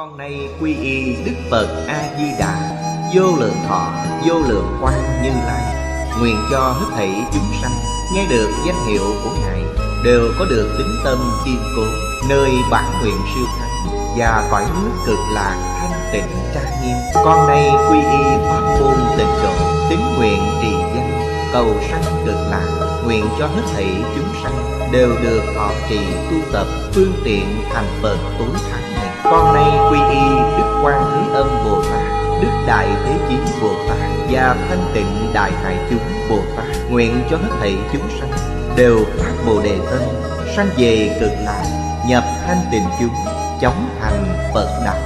con nay quy y đức phật a di đà vô lượng thọ vô lượng quan như lai nguyện cho hết thảy chúng sanh nghe được danh hiệu của ngài đều có được tính tâm kiên cố nơi bản nguyện siêu thắng và cõi nước cực lạc thanh tịnh trang nghiêm con nay quy y pháp môn tịnh độ tín nguyện trì danh cầu sanh cực lạc nguyện cho hết thảy chúng sanh đều được họ trì tu tập phương tiện thành phật tối thắng con nay quy y đức quan thế âm bồ tát đức đại thế chí bồ tát và thanh tịnh đại hải chúng bồ tát nguyện cho hết thảy chúng sanh đều phát bồ đề tâm sanh về cực lạc nhập thanh tịnh chúng chóng thành phật đạo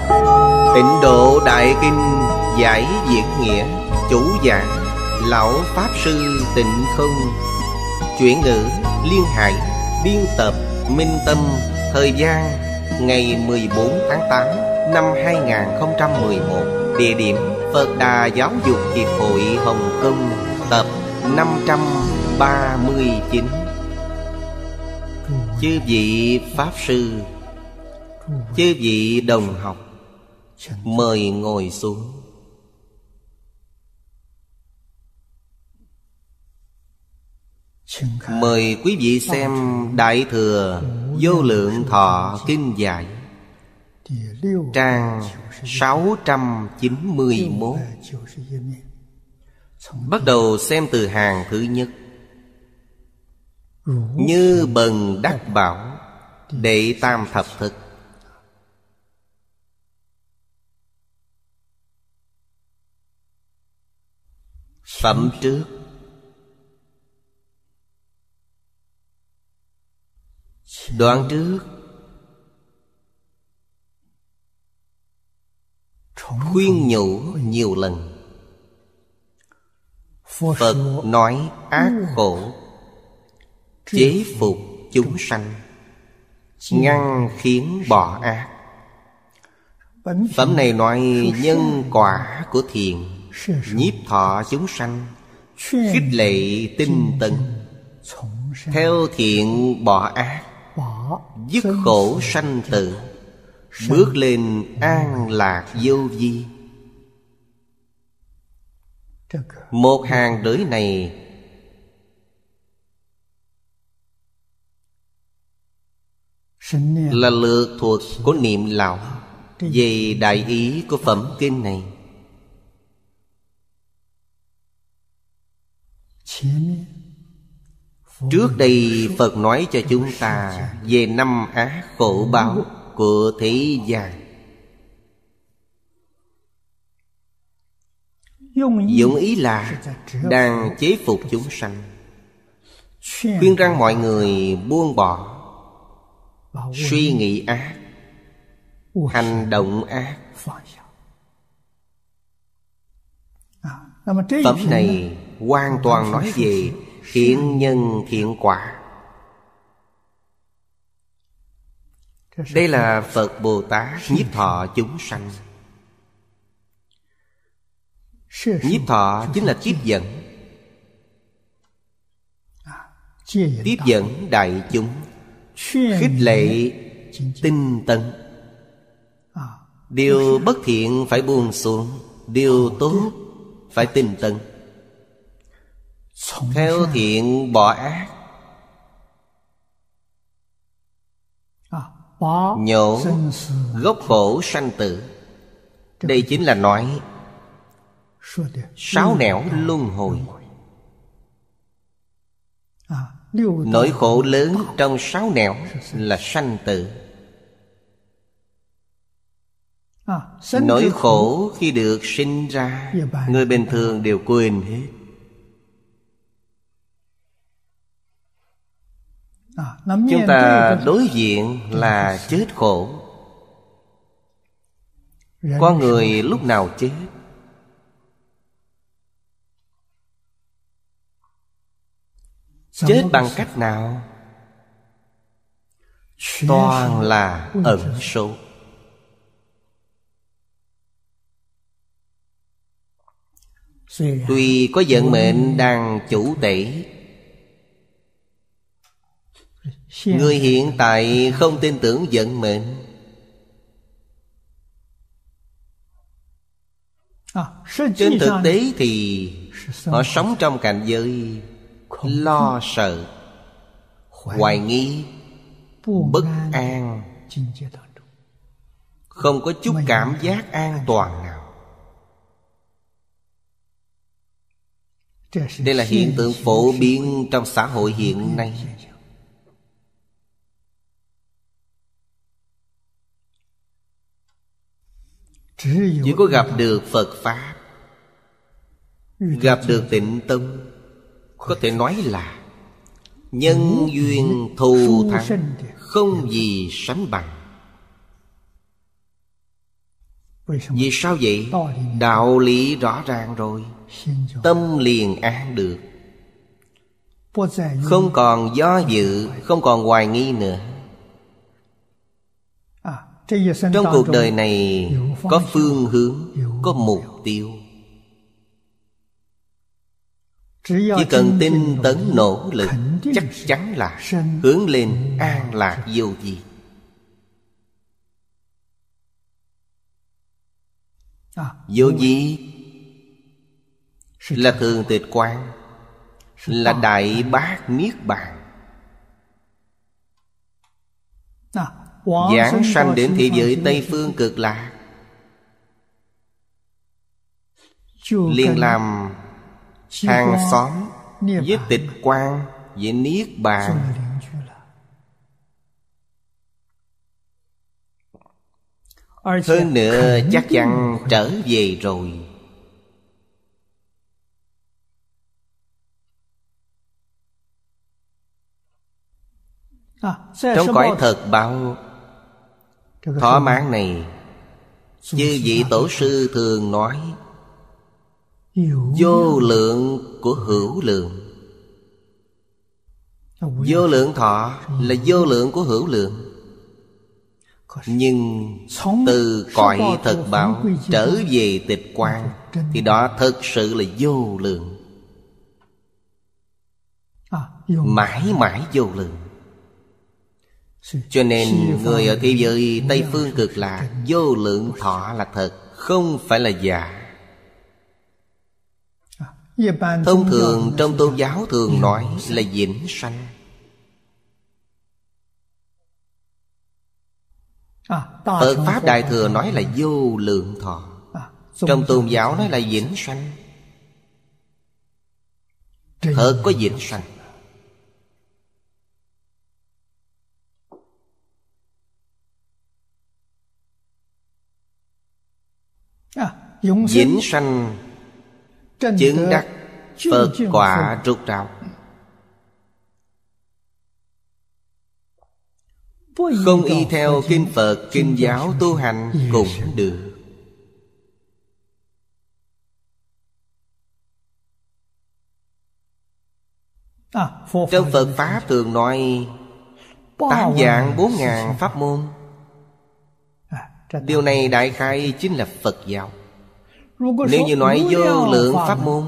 tịnh độ đại kinh giải diễn nghĩa chủ giảng lão pháp sư tịnh không chuyển ngữ liên hải biên tập minh tâm thời gian ngày 14 tháng 8 năm 2011 Địa điểm Phật Đà Giáo dục Hiệp hội Hồng Kông Tập 539 Chư vị Pháp Sư Chư vị đồng học Mời ngồi xuống Mời quý vị xem Đại Thừa Vô lượng thọ kinh giải Trang 691 Bắt đầu xem từ hàng thứ nhất Như bần đắc bảo Đệ tam thập thực Phẩm trước đoạn trước khuyên nhủ nhiều lần phật nói ác khổ chế phục chúng sanh ngăn khiến bỏ ác phẩm này nói nhân quả của thiền nhiếp thọ chúng sanh khích lệ tinh tấn theo thiện bỏ ác Dứt khổ sanh tử Bước lên an lạc vô vi Một hàng lưỡi này Là lược thuộc của niệm lão Về đại ý của phẩm kinh này Chiến Trước đây Phật nói cho chúng ta Về năm ác khổ báo của thế gian Dụng ý là Đang chế phục chúng sanh Khuyên răng mọi người buông bỏ Suy nghĩ ác Hành động ác Phẩm này hoàn toàn nói về thiện nhân thiện quả đây là phật bồ tát nhiếp thọ chúng sanh nhiếp thọ chính là tiếp dẫn tiếp dẫn đại chúng khích lệ tinh tấn điều bất thiện phải buông xuống điều tốt phải tinh tấn theo thiện bỏ ác à, Nhổ gốc khổ sanh tử Đây chính là nói Sáu nẻo luân hồi à, Nỗi khổ lớn trong sáu nẻo là sanh tử à, Nỗi khổ khi được sinh ra Người bình thường đều quên hết À, chúng ta đối diện là chết khổ con người lúc nào chết chết bằng cách nào toàn là ẩn số tuy có vận mệnh đang chủ tỷ Người hiện tại không tin tưởng vận mệnh à, Trên thực tế thì Họ sống trong cảnh giới Lo sợ Hoài nghi Bất an Không có chút cảm giác an toàn nào Đây là hiện tượng phổ biến trong xã hội hiện nay chỉ có gặp được phật pháp gặp được tịnh tâm có thể nói là nhân duyên thù thắng không gì sánh bằng vì sao vậy đạo lý rõ ràng rồi tâm liền an được không còn do dự không còn hoài nghi nữa trong cuộc đời này có phương hướng có mục tiêu chỉ cần tin tấn nỗ lực chắc chắn là hướng lên an lạc vô gì à, vô gì là thường tịch quan là đại bác niết bàn Giảng sanh đến thế giới Tây Phương cực lạc liền làm hàng xóm với tịch quan với niết bàn hơn nữa chắc chắn trở về rồi à, trong cõi thật bao Thỏa mãn này như vị tổ sư thường nói Vô lượng của hữu lượng Vô lượng thọ là vô lượng của hữu lượng Nhưng từ cõi thật báo trở về tịch quan Thì đó thực sự là vô lượng Mãi mãi vô lượng cho nên người ở thế giới Tây Phương cực lạc Vô lượng thọ là thật Không phải là giả à, dạ Thông thường trong tôn giáo thường nói là vĩnh sanh à, Phật Pháp Đại Thừa nói là vô lượng thọ à, Trong tôn giáo nói là vĩnh sanh Thật có vĩnh sanh dính sanh chứng đắc phật quả rốt ráo không y theo kinh phật kinh giáo tu hành cũng được à, trong phật pháp thường nói tám dạng bốn ngàn pháp môn à, điều này đại khai chính là phật giáo nếu như nói vô lượng pháp môn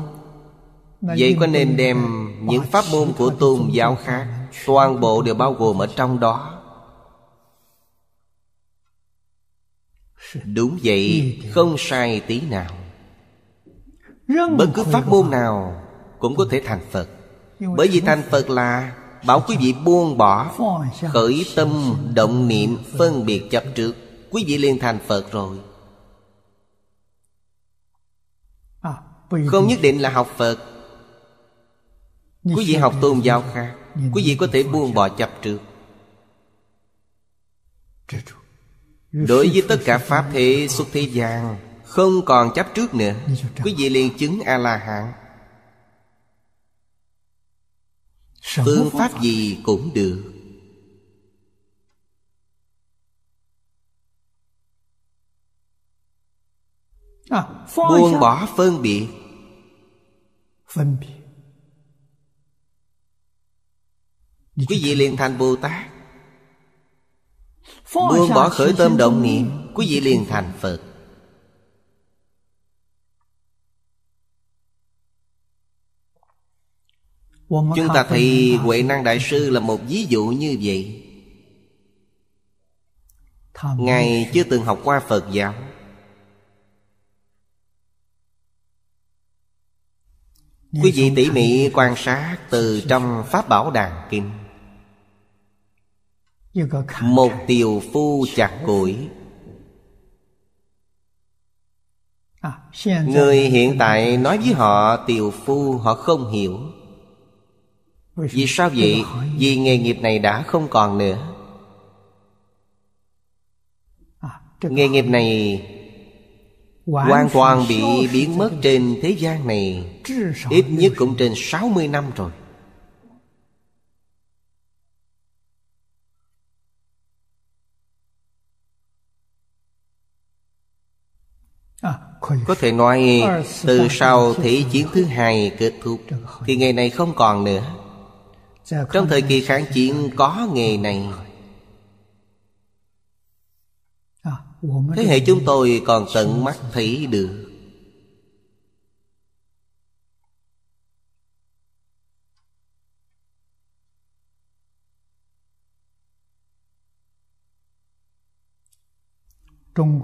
Vậy có nên đem những pháp môn của tôn giáo khác Toàn bộ đều bao gồm ở trong đó Đúng vậy, không sai tí nào Bất cứ pháp môn nào cũng có thể thành Phật Bởi vì thành Phật là bảo quý vị buông bỏ Khởi tâm, động niệm, phân biệt chấp trước Quý vị liền thành Phật rồi Không nhất định là học Phật Quý vị học tôn giáo khác Quý vị có thể buông bỏ chập trước Đối với tất cả Pháp thể xuất thế gian Không còn chấp trước nữa Quý vị liền chứng A-la-hán Phương pháp gì cũng được à, Buông bỏ phân biệt phân biệt quý vị liền thành bồ tát buông bỏ khởi tâm động niệm quý vị liền thành phật chúng ta thấy huệ năng đại sư là một ví dụ như vậy ngài chưa từng học qua phật giáo Quý vị tỉ mỉ quan sát từ trong Pháp Bảo Đàn Kinh Một tiều phu chặt củi à, Người hiện tại nói với họ tiều phu họ không hiểu Vì sao vậy? Vì nghề nghiệp này đã không còn nữa à, Nghề nghiệp này Hoàn toàn bị biến mất trên thế gian này Ít nhất cũng trên 60 năm rồi à, Có thể nói từ sau Thế chiến thứ hai kết thúc Thì nghề này không còn nữa Trong thời kỳ kháng chiến có nghề này Thế hệ chúng tôi còn tận mắt thấy được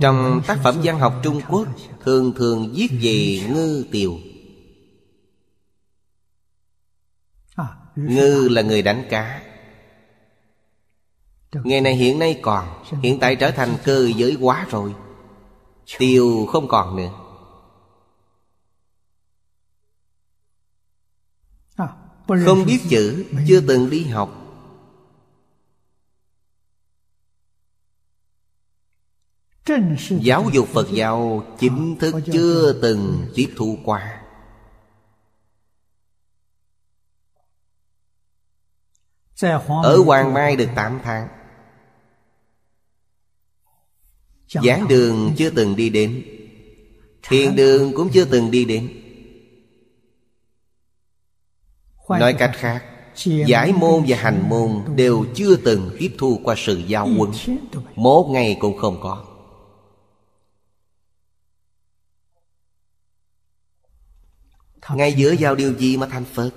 Trong tác phẩm văn học Trung Quốc Thường thường viết về ngư tiều à, Ngư là người đánh cá Ngày này hiện nay còn Hiện tại trở thành cơ giới quá rồi Tiêu không còn nữa à, Không biết chữ Chưa từng đi học Giáo dục Phật giáo chính à, thức chưa từng tiếp thu qua Ở Hoàng Mai được 8 tháng Giảng đường chưa từng đi đến Thiền đường cũng chưa từng đi đến Nói cách khác Giải môn và hành môn đều chưa từng tiếp thu qua sự giao quân Một ngày cũng không có Ngay giữa giao điều gì mà thành Phật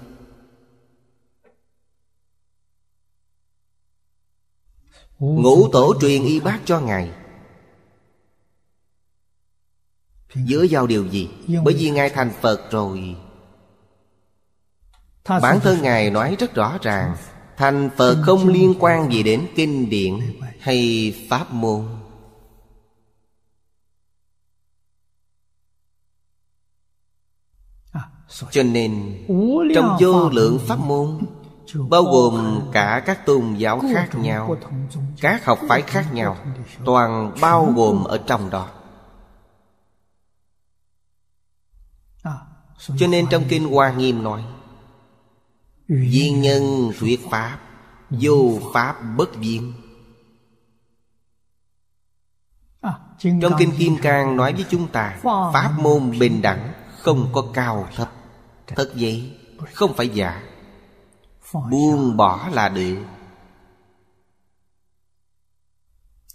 Ngũ tổ truyền y bác cho Ngài Dựa vào điều gì? Bởi vì Ngài thành Phật rồi Bản thân Ngài nói rất rõ ràng Thành Phật không liên quan gì đến kinh điển hay pháp môn à, Cho nên Trong vô lượng pháp môn Bao gồm cả các tôn giáo khác nhau Các học phái khác nhau Toàn bao gồm ở trong đó Cho nên trong Kinh Hoa Nghiêm nói Duyên nhân thuyết pháp Vô pháp bất duyên à, Trong Kinh Kim Cang nói với chúng ta Pháp môn bình đẳng Không có cao thấp Thật vậy Không phải giả Buông bỏ là được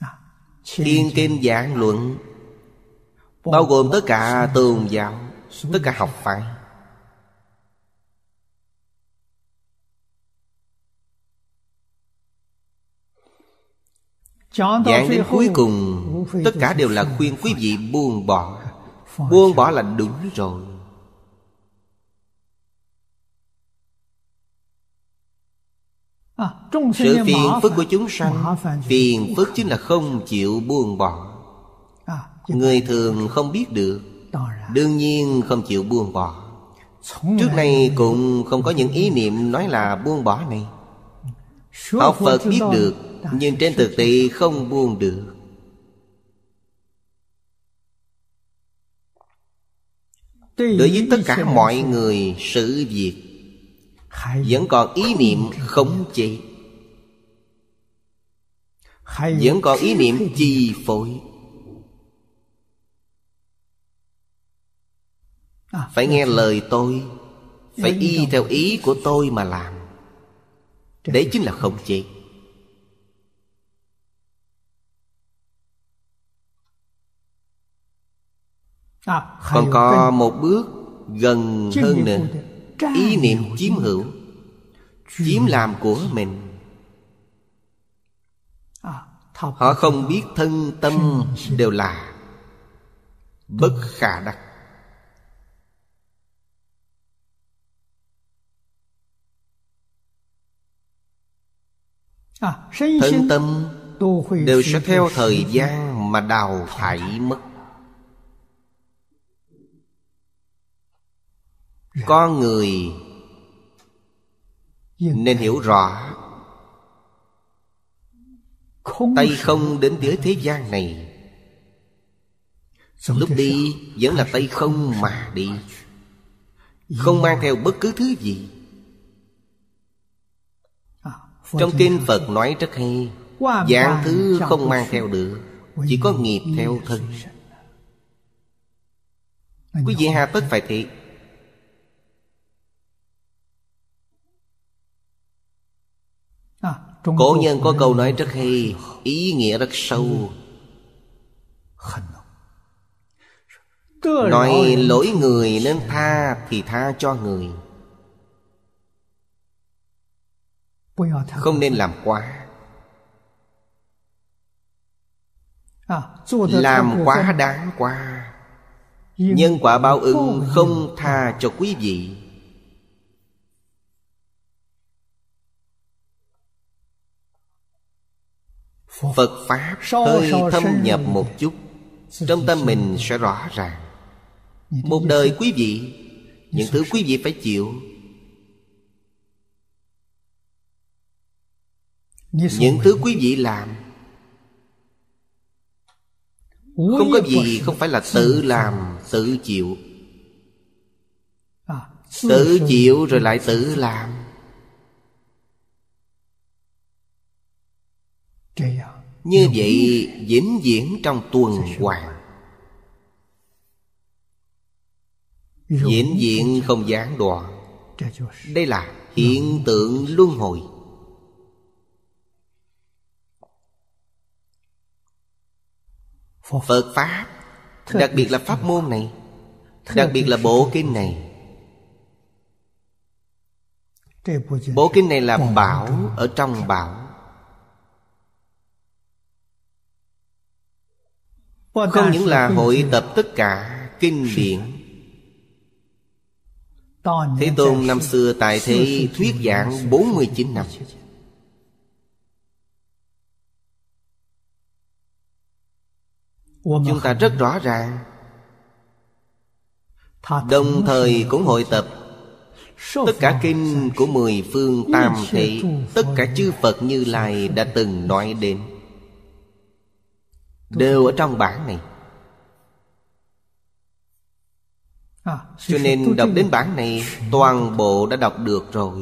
à, Thiên Kim Giảng Luận Bao gồm tất cả tôn giáo tất cả học phái Giảng đến cuối cùng Tất cả đều là khuyên quý vị buông bỏ Buông bỏ là đúng rồi à, Sự phiền phức của chúng sanh Phiền phức chính là không chịu buông bỏ à, Người thường không biết được Đương nhiên không chịu buông bỏ Trước nay cũng không có những ý niệm nói là buông bỏ này Học Phật biết được Nhưng trên thực tế không buông được Đối với tất cả mọi người sự việc Vẫn còn ý niệm khống chế Vẫn còn ý niệm chi phối À, phải nghe lời tôi dạ, Phải dạ, y theo ý của tôi mà làm Đấy chính là không chế à, Còn có một bước gần hơn nữa Ý niệm chiếm hữu Chiếm làm của mình à, Họ không biết thân tâm đều là Bất khả đắc thân tâm đều sẽ theo thời gian mà đào thải mất con người nên hiểu rõ tay không đến dưới thế gian này lúc đi vẫn là tay không mà đi không mang theo bất cứ thứ gì trong kinh Phật nói rất hay Dạng thứ không mang theo được Chỉ có nghiệp theo thân Quý vị hà tất phải thị à, Cổ nhân có câu nói rất hay Ý nghĩa rất sâu ừ. Nói lỗi người nên tha thì tha cho người không nên làm quá à, làm quá đáng quá nhân quả báo ứng không tha cho quý vị phật pháp hơi thâm nhập một chút trong tâm mình sẽ rõ ràng một đời quý vị những thứ quý vị phải chịu những thứ quý vị làm không có gì không phải là tự làm tự chịu à, tự chịu rồi lại tự làm như vậy diễn diễn trong tuần hoàn diễn diễn không gián đoạn đây là hiện tượng luân hồi Phật Pháp Đặc biệt là pháp môn này Đặc biệt là bộ kinh này Bộ kinh này là bảo Ở trong bảo Không những là hội tập tất cả kinh điển Thế Tôn năm xưa tại thế thuyết giảng 49 năm chúng ta rất rõ ràng đồng thời cũng hội tập tất cả kinh của mười phương tam thị tất cả chư phật như lai đã từng nói đến đều ở trong bản này à, cho nên đọc đến bản này toàn bộ đã đọc được rồi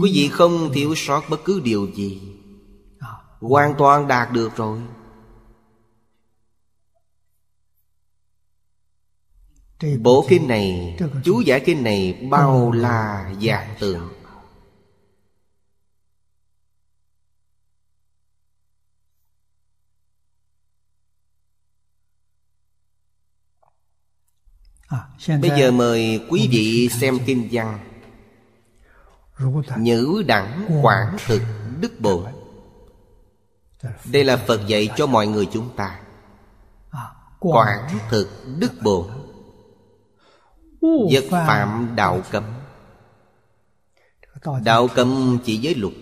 quý vị không thiếu sót bất cứ điều gì à. hoàn toàn đạt được rồi Bộ kinh này Chú giải kinh này bao là dạng tượng à, Bây giờ mời quý vị xem kinh văn Nhữ đẳng quảng thực đức bộ dạ, Đây là Phật dạy cho mọi người chúng ta à, Quảng thực đức bộ Vật phạm đạo cấm Đạo cấm chỉ giới luật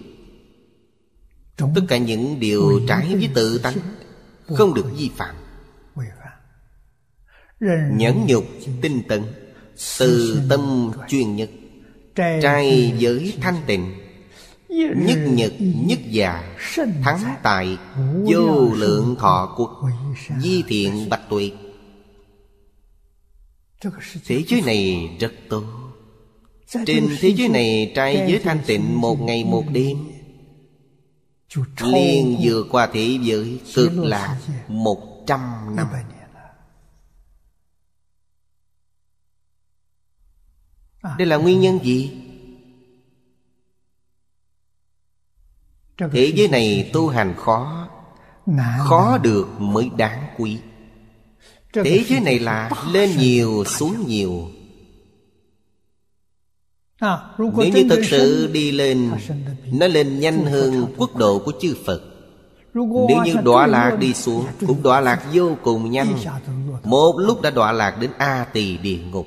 Tất cả những điều trái với tự tánh Không được vi phạm Nhẫn nhục tinh tấn Từ tâm chuyên nhất Trai giới thanh tịnh Nhất nhật nhất già Thắng tài Vô lượng thọ quốc Di thiện bạch tuyệt Thế giới này rất tốt Trên thế giới này trai giới thanh tịnh một ngày một đêm Liên vừa qua thế giới cực là một trăm năm Đây là nguyên nhân gì? Thế giới này tu hành khó Khó được mới đáng quý Thế giới này là lên nhiều xuống nhiều à, Nếu như thực sự đi lên Nó lên nhanh hơn quốc độ của chư Phật Nếu như đọa lạc đi xuống Cũng đọa lạc vô cùng nhanh Một lúc đã đọa lạc đến A tỳ địa ngục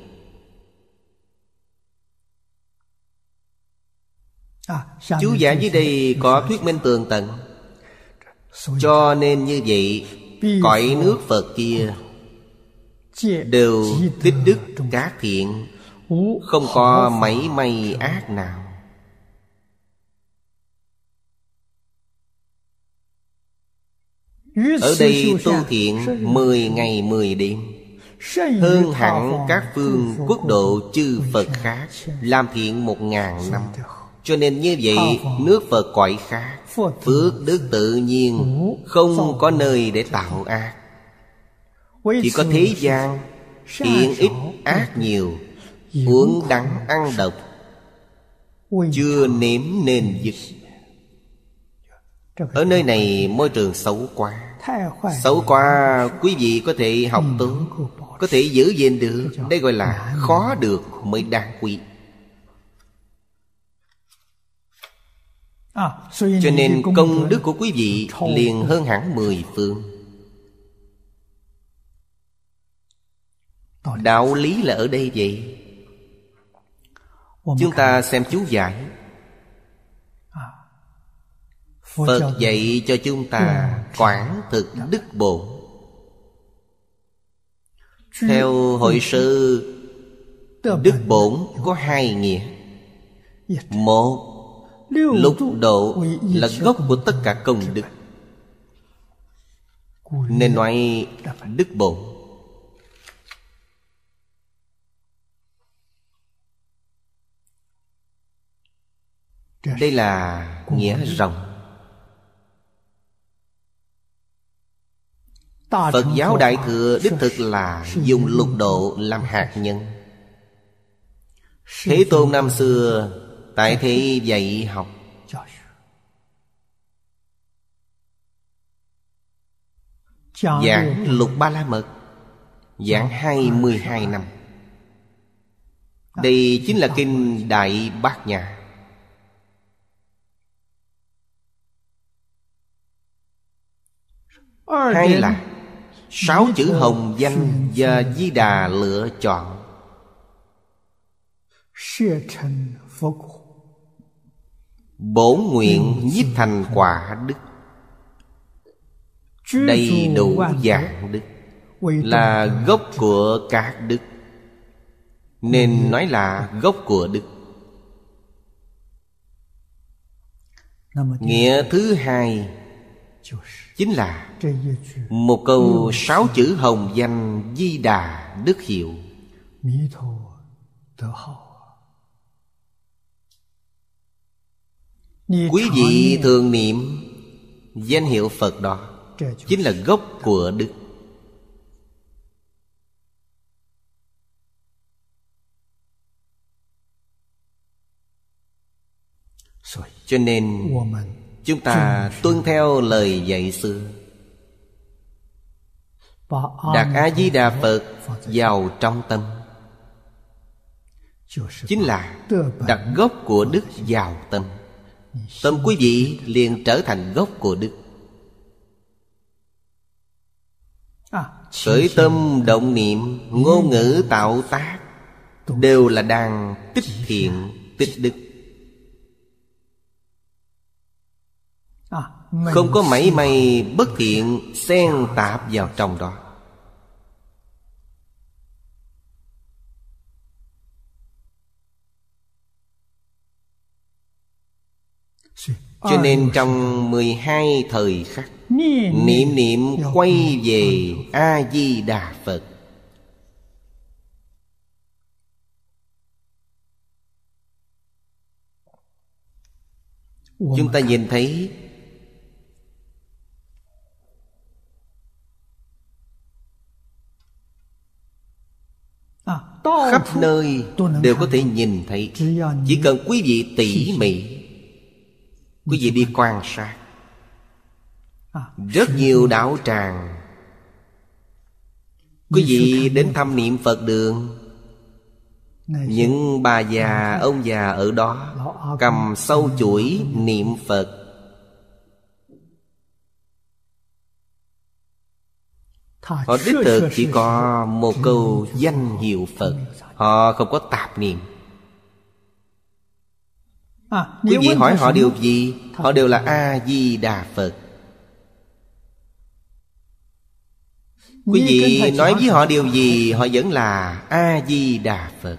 à, Chú giảng dưới đây có thuyết minh tường tận Cho nên như vậy Cõi nước Phật kia đều tích đức cá thiện không có mảy may ác nào ở đây tu thiện mười ngày mười đêm hơn hẳn các phương quốc độ chư phật khác làm thiện một ngàn năm cho nên như vậy nước Phật cõi khác Phước đức tự nhiên Không có nơi để tạo ác chỉ có thế gian Thiện ít ác nhiều Uống đắng ăn độc Chưa nếm nên dịch Ở nơi này môi trường xấu quá Xấu quá quý vị có thể học tốt Có thể giữ gìn được Đây gọi là khó được mới đáng quý à, Cho nên công đức của quý vị liền hơn hẳn mười phương đạo lý là ở đây vậy chúng ta xem chú giải à. phật dạy cho chúng ta quản thực dạ. đức bổn theo hội sư đức bổn có hai nghĩa dạ. một lục độ là gốc của tất cả công đức nên nói dạ đức bổn đây là nghĩa rộng phật giáo đại thừa đích thực là dùng lục độ làm hạt nhân thế tôn năm xưa tại thế dạy học giảng lục ba la mật giảng hai mươi hai năm đây chính là kinh đại bát nhã hay là Sáu chữ hồng danh và di đà lựa chọn bổ nguyện nhiếp thành quả đức Đầy đủ dạng đức Là gốc của các đức Nên nói là gốc của đức Nghĩa thứ hai chính là một câu sáu chữ hồng danh di đà đức hiệu quý vị thường niệm danh hiệu phật đó chính là gốc của đức cho nên chúng ta tuân theo lời dạy xưa đặt a di đà phật vào trong tâm chính là đặt gốc của đức vào tâm tâm quý vị liền trở thành gốc của đức khởi tâm động niệm ngôn ngữ tạo tác đều là đang tích thiện tích đức Không có mảy may bất thiện xen tạp vào trong đó Cho nên trong 12 thời khắc Niệm niệm quay về A-di-đà Phật Chúng ta nhìn thấy khắp nơi đều có thể nhìn thấy chỉ cần quý vị tỉ mỉ quý vị đi quan sát à, rất nhiều đạo tràng quý vị đến thăm niệm phật đường những bà già ông già ở đó cầm sâu chuỗi niệm phật Họ đích thực chỉ có một ừ. câu danh hiệu Phật Họ không có tạp niệm à, Quý vị hỏi họ điều gì Họ đều là A-di-đà Phật Quý vị nói với họ điều gì Họ vẫn là A-di-đà Phật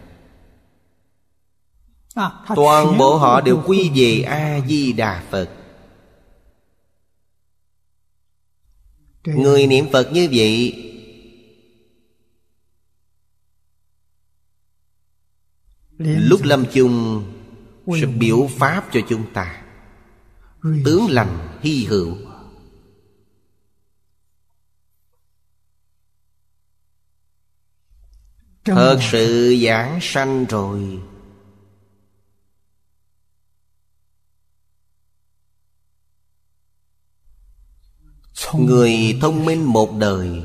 à, Toàn bộ họ đều quy về A-di-đà Phật người niệm phật như vậy lúc lâm chung sẽ biểu pháp cho chúng ta tướng lành hy hữu thật sự giảng sanh rồi Người thông minh một đời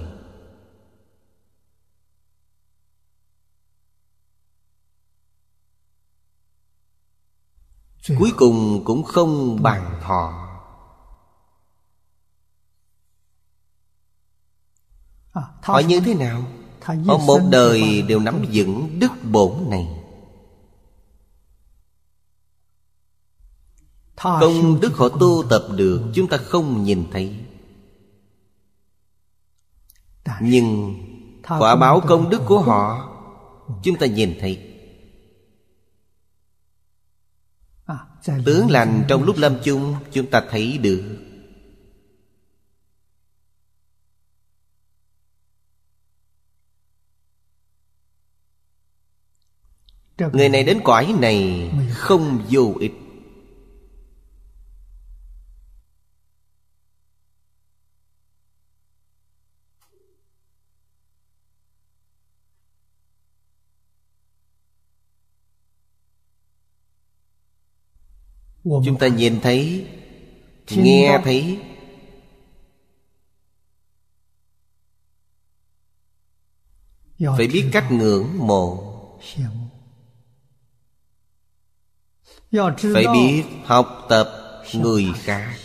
Cuối cùng cũng không bằng họ à, Họ như thế nào? Họ một đời đều nắm vững đức bổn này Công đức họ tu tập được Chúng ta không nhìn thấy nhưng quả báo công đức của họ chúng ta nhìn thấy à, tướng lành trong lúc lâm chung chúng ta thấy được người này đến cõi này không vô ích chúng ta nhìn thấy nghe thấy phải biết cách ngưỡng mộ phải biết học tập người khác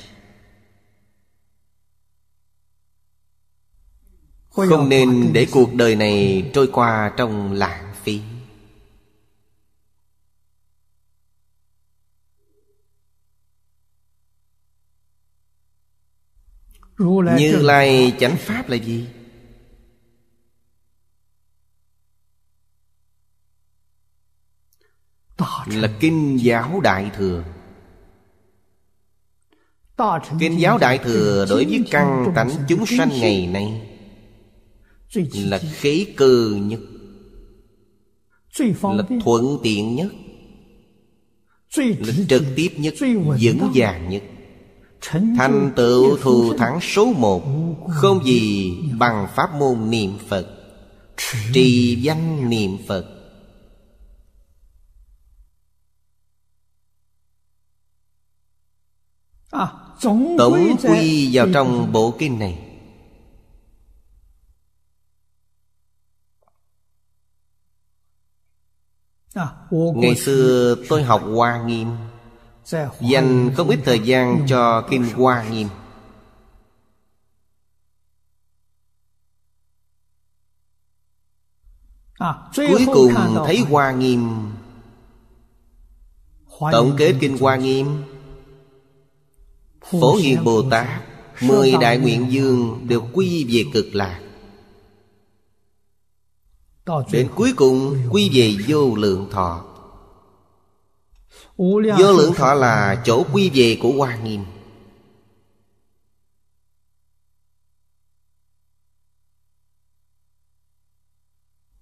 không nên để cuộc đời này trôi qua trong lãng phí như lai chánh pháp là gì là kinh giáo đại thừa kinh giáo đại thừa đối với căn tánh chúng sanh ngày nay là khí cơ nhất là thuận tiện nhất là trực tiếp nhất vững vàng nhất Thành tựu thù thắng số một Không gì bằng pháp môn niệm Phật Trì văn niệm Phật Tổng à, quy vào trong bộ kinh này à, Ngày xưa tôi học Hoa Nghiêm dành không ít thời gian cho kim hoa nghiêm cuối cùng thấy hoa nghiêm tổng kết kinh hoa nghiêm phổ hiền bồ tát mười đại nguyện dương đều quy về cực lạc đến cuối cùng quy về vô lượng thọ Vô lượng thọ là chỗ quy về của Hoa Nghiêm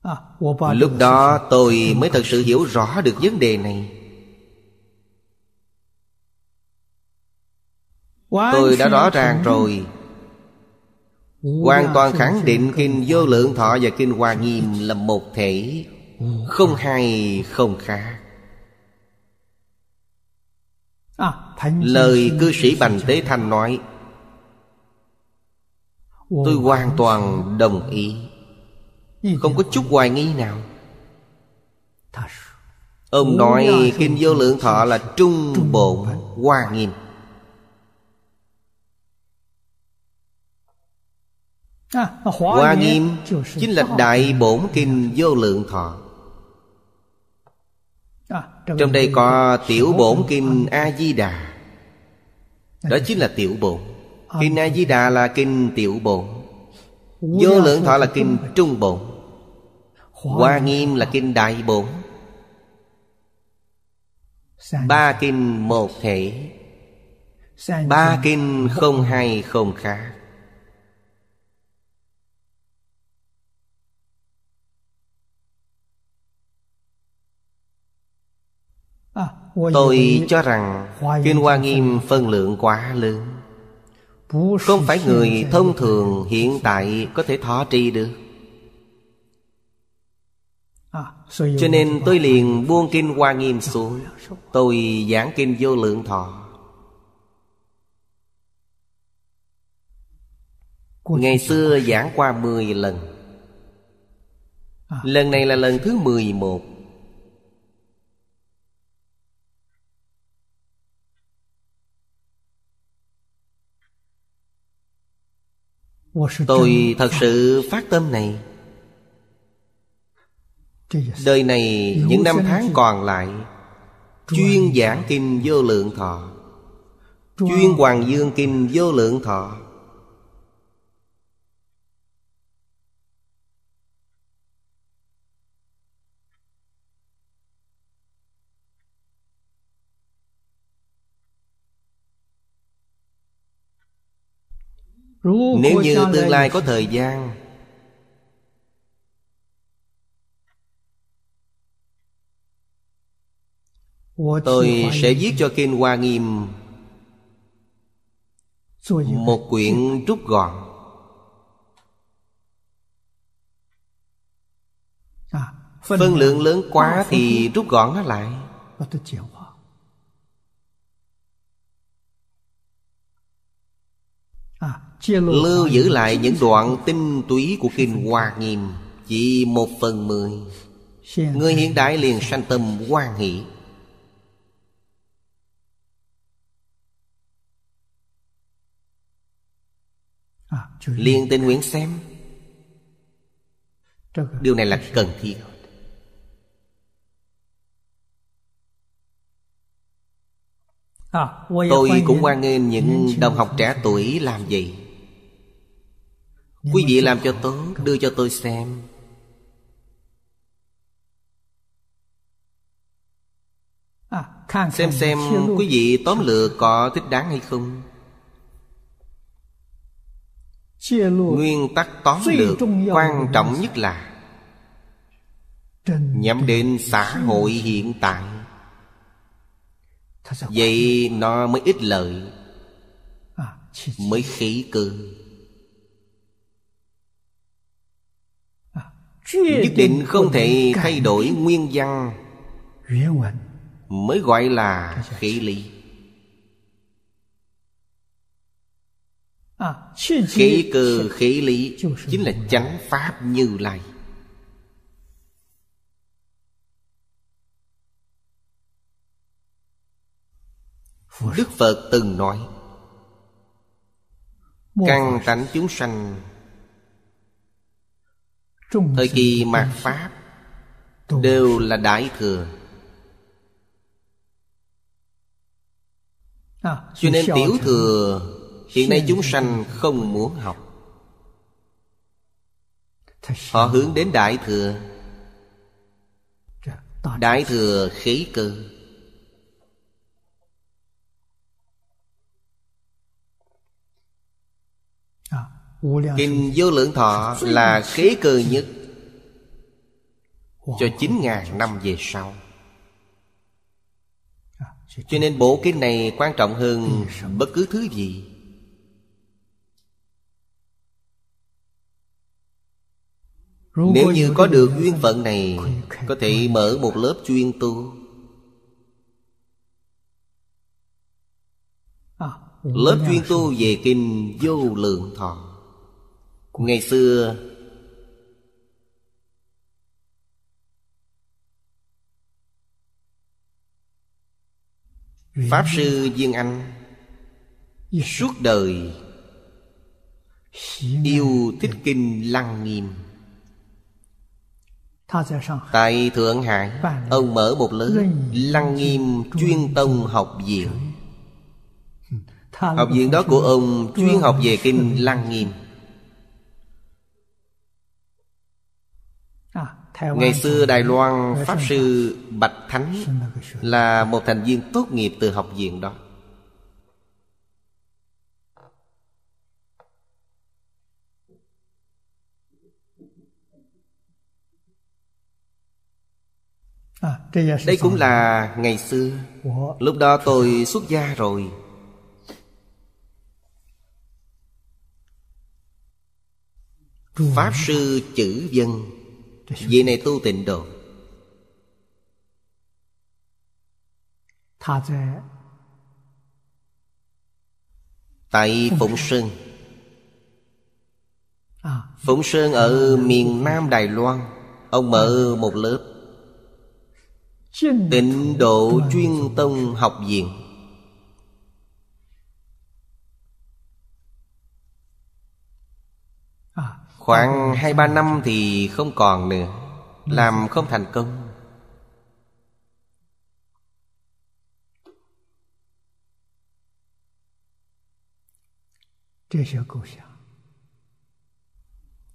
à, Lúc đó tôi mới thật sự hiểu rõ được vấn đề này Tôi đã rõ ràng rồi Hoàn toàn khẳng định Kinh Vô Lượng Thọ và Kinh Hoa Nghiêm là một thể Không hay không khác À, Lời cư sĩ Bành Tế Thanh nói Tôi hoàn toàn đồng ý Không có chút hoài nghi nào Ông nói Kinh Vô Lượng Thọ là trung bộ hoa nghiêm à, Hoa nghiêm chính là Đại Bổn Kinh Vô Lượng Thọ trong đây có tiểu bổn kinh A-di-đà Đó à. chính là tiểu bổn Kinh A-di-đà là kinh tiểu bổn Vô lượng thọ là kinh trung bổn Hoa nghiêm là kinh đại bổn Ba kinh một thể Ba kinh không hay không khác Tôi cho rằng Kinh Hoa Nghiêm phân lượng quá lớn Không phải người thông thường hiện tại có thể thọ trì được à, Cho nên tôi liền buông Kinh Hoa Nghiêm xuống dạ, dạ, dạ. Tôi giảng Kinh Vô Lượng Thọ Ngày xưa giảng qua 10 lần à. Lần này là lần thứ 11 Tôi thật sự phát tâm này Đời này những năm tháng còn lại Chuyên giảng kinh vô lượng thọ Chuyên hoàng dương kinh vô lượng thọ Nếu như tương lai có thời gian Tôi sẽ viết cho Kinh Hoa Nghiêm Một quyển rút gọn à, Phân lượng lớn quá thì rút gọn nó lại lưu giữ lại những đoạn tinh túy của kinh hoa nghiêm chỉ một phần mười người hiện đại liền sanh tâm quan hỷ à, liền tình nguyện xem điều này là cần thiết à, tôi cũng quan nghênh những đồng học trẻ tuổi làm vậy Quý vị làm cho tốt Đưa cho tôi xem à, Xem xem quý vị tóm lược có thích đáng hay không Nguyên tắc tóm lược quan trọng nhất là Nhắm đến xã hội hiện tại Vậy nó mới ít lợi à, Mới khí cư Nhất định không thể thay đổi nguyên văn Mới gọi là khỉ lý à, Khỉ cơ khỉ lý Chính là chánh pháp như lai Đức Phật từng nói Căn tánh chúng sanh Thời kỳ mạt Pháp Đều là Đại Thừa à, Cho nên Tiểu Thừa Hiện nay chúng sanh không muốn học Họ hướng đến Đại Thừa dạ, Đại Thừa khí cơ Kinh vô lượng thọ là kế cơ nhất Cho 9.000 năm về sau Cho nên bộ kinh này quan trọng hơn bất cứ thứ gì Nếu như có được duyên phận này Có thể mở một lớp chuyên tu Lớp chuyên tu về kinh vô lượng thọ ngày xưa pháp sư viên anh suốt đời yêu thích kinh lăng nghiêm tại thượng hải ông mở một lớp lăng nghiêm chuyên tông học viện học viện đó của ông chuyên học về kinh lăng nghiêm Ngày xưa Đài Loan Pháp Sư Bạch Thánh Là một thành viên tốt nghiệp từ học viện đó à, Đây cũng là ngày xưa Lúc đó tôi xuất gia rồi Pháp sư chữ dân Vị này tu tịnh độ Tại Phụng Sơn à. Phụng Sơn ở miền Nam Đài Loan Ông mở một lớp Tịnh độ chuyên tông học viện Khoảng 2-3 ờ. năm thì không còn nữa Làm ừ. không thành công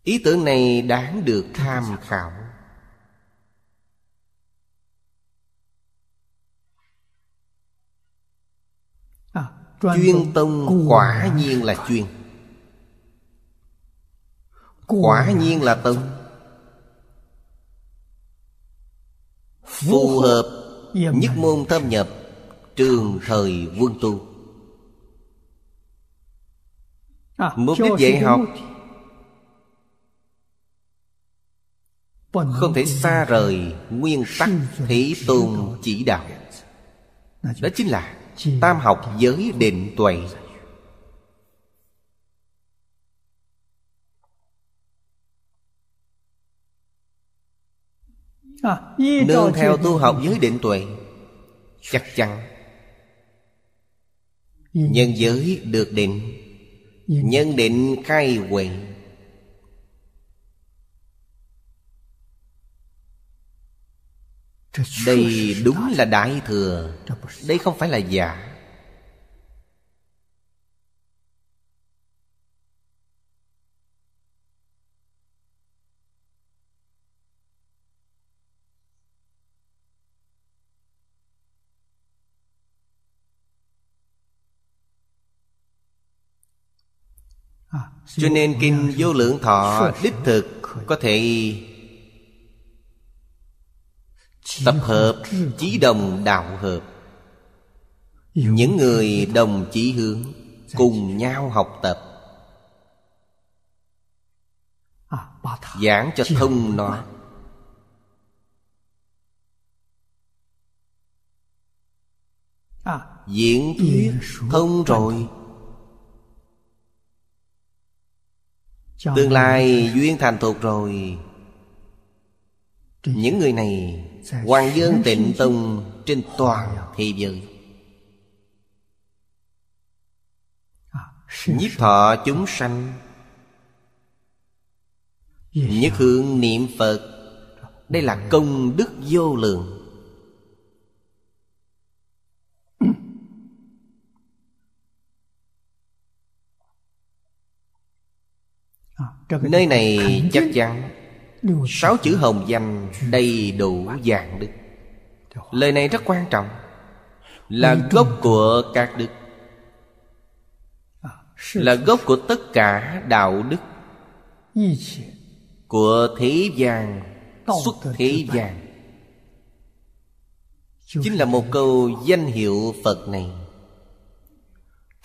Ý tưởng này đáng được tham khảo à, Chuyên tông quả nhiên là chuyên quả nhiên là tông phù hợp nhất môn thâm nhập trường thời quân tu à, mục đích dạy học không thể xa rời nguyên tắc thí tôn chỉ đạo đó chính là tam học giới định tuệ À, Nương theo tu học giới định tuệ Chắc chắn Nhân giới được định Nhân định khai huệ Đây đúng là Đại Thừa Đây không phải là giả Cho nên Kinh Vô Lượng Thọ đích thực có thể Tập hợp chí đồng đạo hợp Những người đồng chí hướng Cùng nhau học tập Giảng cho thông nó Diễn thuyết thông rồi Tương lai duyên thành thuộc rồi Những người này Hoàng dương tịnh tông Trên toàn thì giới à, Nhiếp thọ chúng sanh Nhất hưởng niệm Phật Đây là công đức vô lượng Nơi này chắc chắn Sáu chữ hồng danh đầy đủ dạng đức Lời này rất quan trọng Là gốc của các đức à, Là gốc của tất cả đạo đức Của thế gian Xuất thế gian Chính là một câu danh hiệu Phật này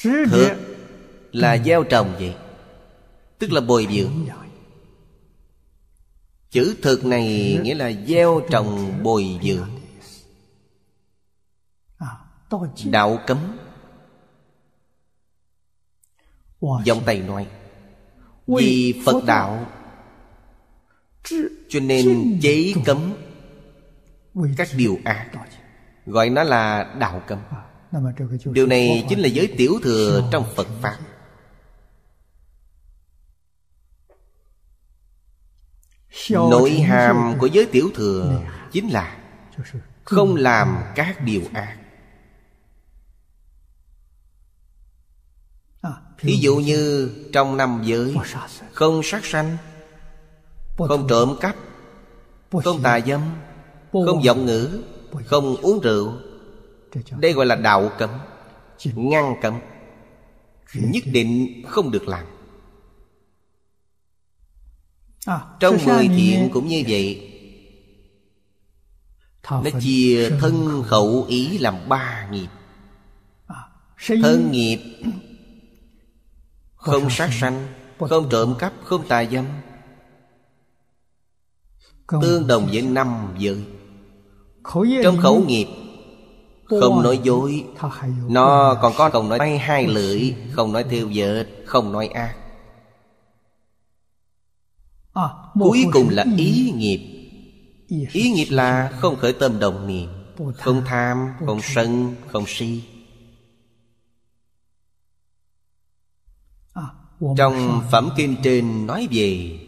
Thực là gieo trồng vậy Tức là bồi dưỡng Chữ thực này nghĩa là gieo trồng bồi dưỡng Đạo cấm Giọng tay nói Vì Phật Đạo Cho nên chế cấm Các điều ác Gọi nó là đạo cấm Điều này chính là giới tiểu thừa trong Phật Pháp Nội hàm của giới tiểu thừa Chính là Không làm các điều ác ví à, dụ như trong năm giới Không sát sanh Không trộm cắp Không tà dâm Không giọng ngữ Không uống rượu Đây gọi là đạo cấm Ngăn cấm Nhất định không được làm À, Trong mười thiện cũng như vậy Nó chia thân khẩu ý làm ba nghiệp à, Thân nghiệp Không sát sanh Không trộm cắp Không tà dâm Tương đồng với năm giới Trong khẩu nghiệp Không nói dối Nó còn có câu nói hai lưỡi Không nói thiêu vệt Không nói ác Ờ, Cuối cùng là ý nghiệp Ý nghiệp là không khởi tâm đồng niệm Không tham, không sân, không si ờ, Trong Phẩm Kim trên nói về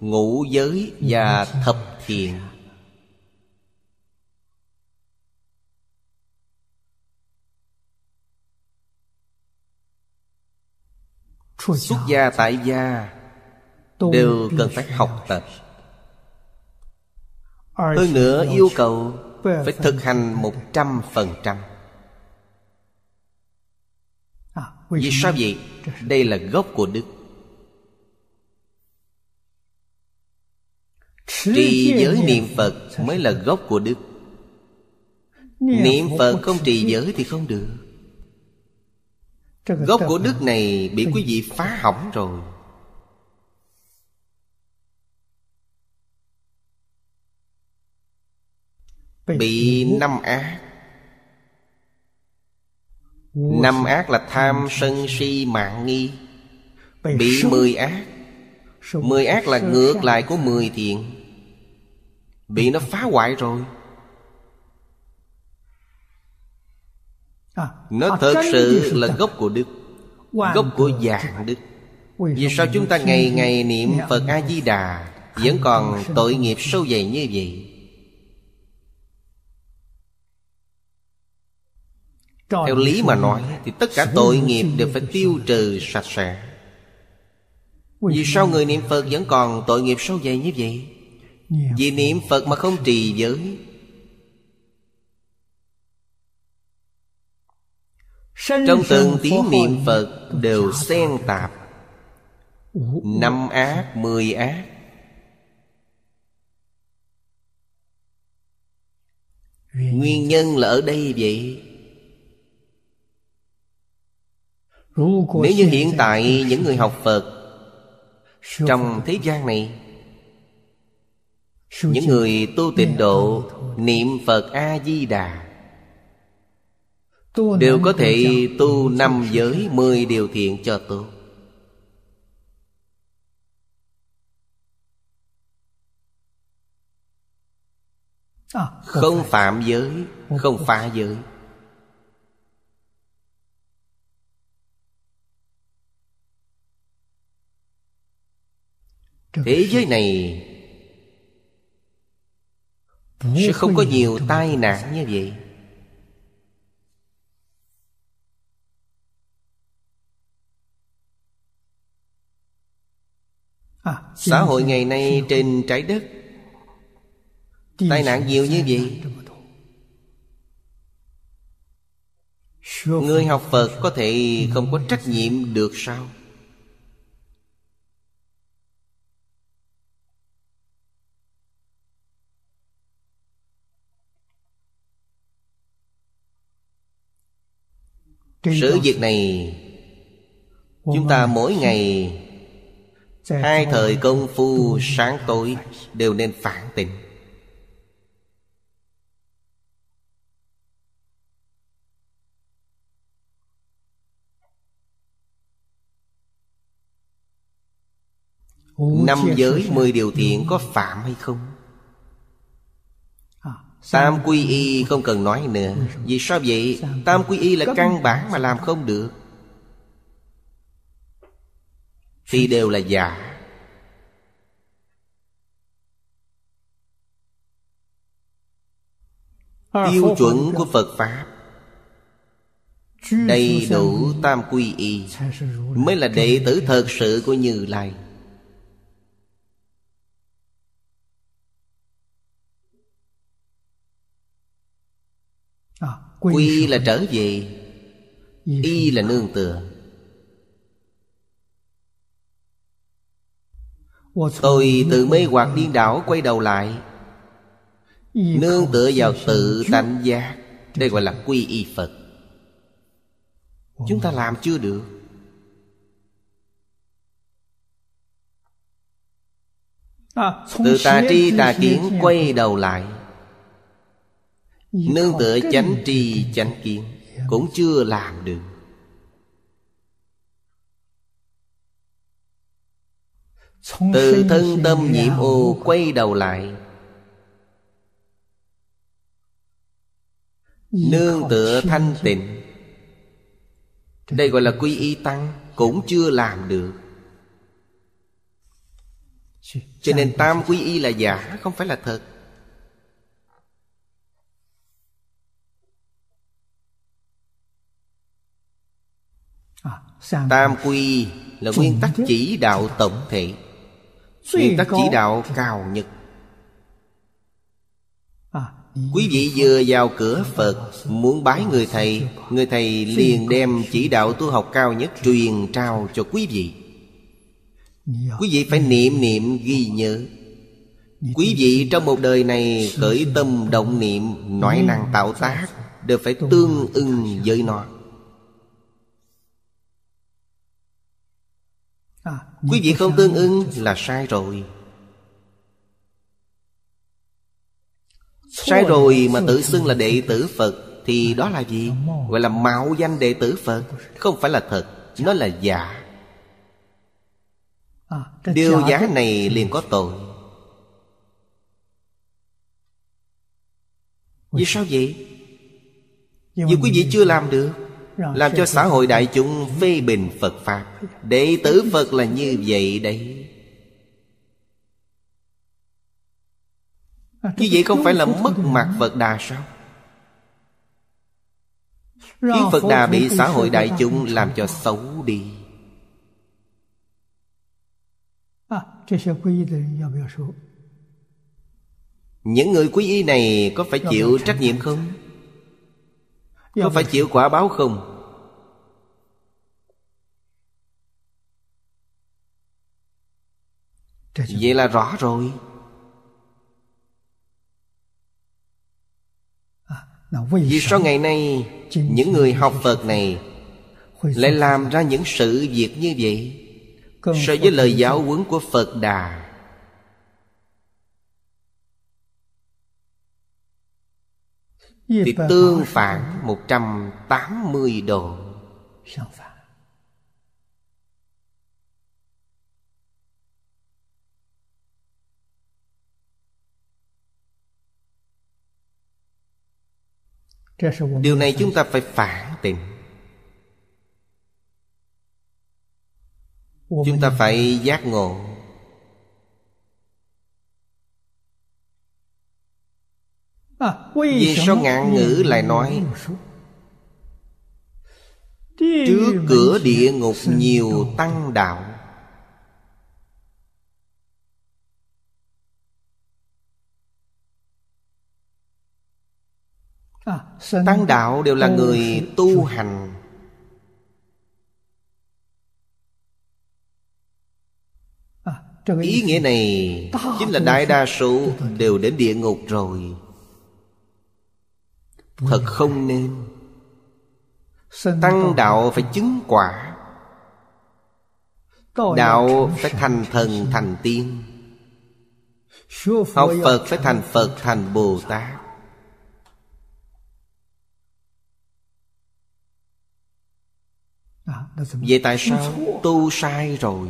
Ngũ giới và thập thiện xuất gia tại gia đều cần phải học tập hơn nữa yêu cầu phải thực hành một trăm phần trăm à, vì sao vậy đây là gốc của đức trì giới niệm phật mới là gốc của đức niệm phật không trì giới thì không được Gốc của đức này bị quý vị phá hỏng rồi Bị năm ác Năm ác là tham sân si mạng nghi Bị mười ác Mười ác là ngược lại của mười thiện Bị nó phá hoại rồi À, nó thật sự là gốc của đức gốc của dạng đức vì sao chúng ta ngày ngày niệm phật a di đà vẫn còn tội nghiệp sâu dày như vậy theo lý mà nói thì tất cả tội nghiệp đều phải tiêu trừ sạch sẽ vì sao người niệm phật vẫn còn tội nghiệp sâu dày như vậy vì niệm phật mà không trì giới Trong từng tiếng niệm Phật đều xen tạp Năm ác, mười ác Nguyên nhân là ở đây vậy Nếu như hiện tại những người học Phật Trong thế gian này Những người tu tịnh độ Niệm Phật A-di-đà Đều có thể tu năm giới mười điều thiện cho tốt à, Không phạm giới Không phá giới Thế giới này Sẽ không có nhiều tai nạn như vậy À, Xã hội ngày nay trên trái đất Tai nạn nhiều như vậy Người học Phật có thể ừ. không có trách nhiệm được sao? Sự việc này Chúng ta mỗi ngày Hai thời công phu sáng tối Đều nên phản tỉnh Năm giới mười điều thiện có phạm hay không? À, Tam quy y không cần nói nữa Vì sao vậy? Tam quy y là căn bản mà làm không được thì đều là giả tiêu chuẩn của phật pháp đầy đủ tam quy y mới là đệ tử thật sự của như lai quy là trở về y là nương tựa Tôi từ mê hoặc điên đảo quay đầu lại Nương tựa vào tự tạnh giác Đây gọi là quy y Phật Chúng ta làm chưa được Từ tà tri tà kiến quay đầu lại Nương tựa chánh tri chánh kiến Cũng chưa làm được Từ thân tâm nhiễm ô quay đầu lại Nương tựa thanh tịnh Đây gọi là quy y tăng Cũng chưa làm được Cho nên tam quy y là giả Không phải là thật à, Tam quy là nguyên tắc chỉ đạo tổng thể Nguyên tắc chỉ đạo cao nhất à, Quý vị vừa vào cửa Phật Muốn bái người thầy Người thầy liền đem chỉ đạo tu học cao nhất Truyền trao cho quý vị Quý vị phải niệm niệm ghi nhớ Quý vị trong một đời này Khởi tâm động niệm Nói năng tạo tác Đều phải tương ưng với nó Quý vị không tương ứng là sai rồi Sai rồi mà tự xưng là đệ tử Phật Thì đó là gì? Gọi là mạo danh đệ tử Phật Không phải là thật Nó là giả Điều giả này liền có tội Vì sao vậy? Vì quý vị chưa làm được làm cho xã hội đại chúng phê bình Phật Pháp Đệ tử Phật là như vậy đấy à, Như vậy không phải là mất mặt Phật Đà sao Khiến Phật Đà bị xã hội đại chúng làm cho xấu đi à, Những người quý y này có phải chịu trách nhiệm không? Có dạ, phải vâng. chịu quả báo không? Dạ, dạ. Vậy là rõ rồi à, Vì sao ngày nay Những người học Phật này Lại làm ra những sự việc như vậy So với lời giáo huấn của Phật Đà Thì tương phản 180 độ Điều này chúng ta phải phản tỉnh Chúng ta phải giác ngộ À, Vì sao ngạn ngữ lại nói Trước cửa địa ngục nhiều tăng đạo à, Tăng đạo đều là người tu hành à, Ý nghĩa này Chính là đại đa số đều đến địa ngục rồi thật không nên tăng đạo phải chứng quả đạo phải thành thần thành tiên học phật phải thành phật thành bồ tát à, vậy tại sao tu sai rồi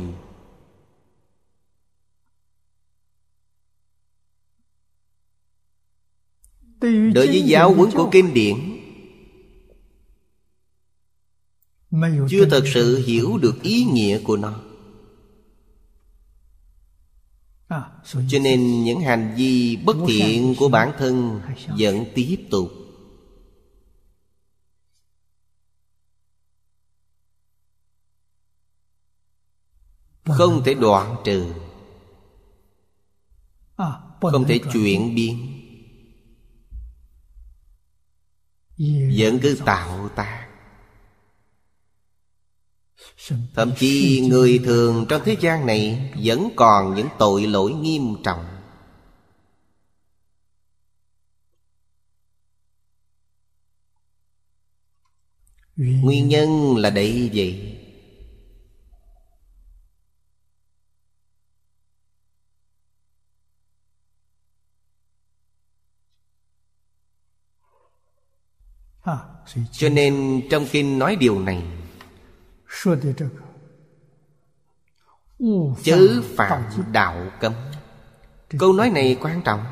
Đối với giáo huấn của kinh điển Chưa thật sự hiểu được ý nghĩa của nó à, Cho nên những hành vi bất thiện của bản thân Vẫn tiếp tục Không thể đoạn trừ à, Không thể chuyển biến vẫn cứ tạo tác thậm chí người thường trong thế gian này vẫn còn những tội lỗi nghiêm trọng nguyên nhân là để vậy Cho nên trong kinh nói điều này Chớ phạm đạo cấm Câu nói này quan trọng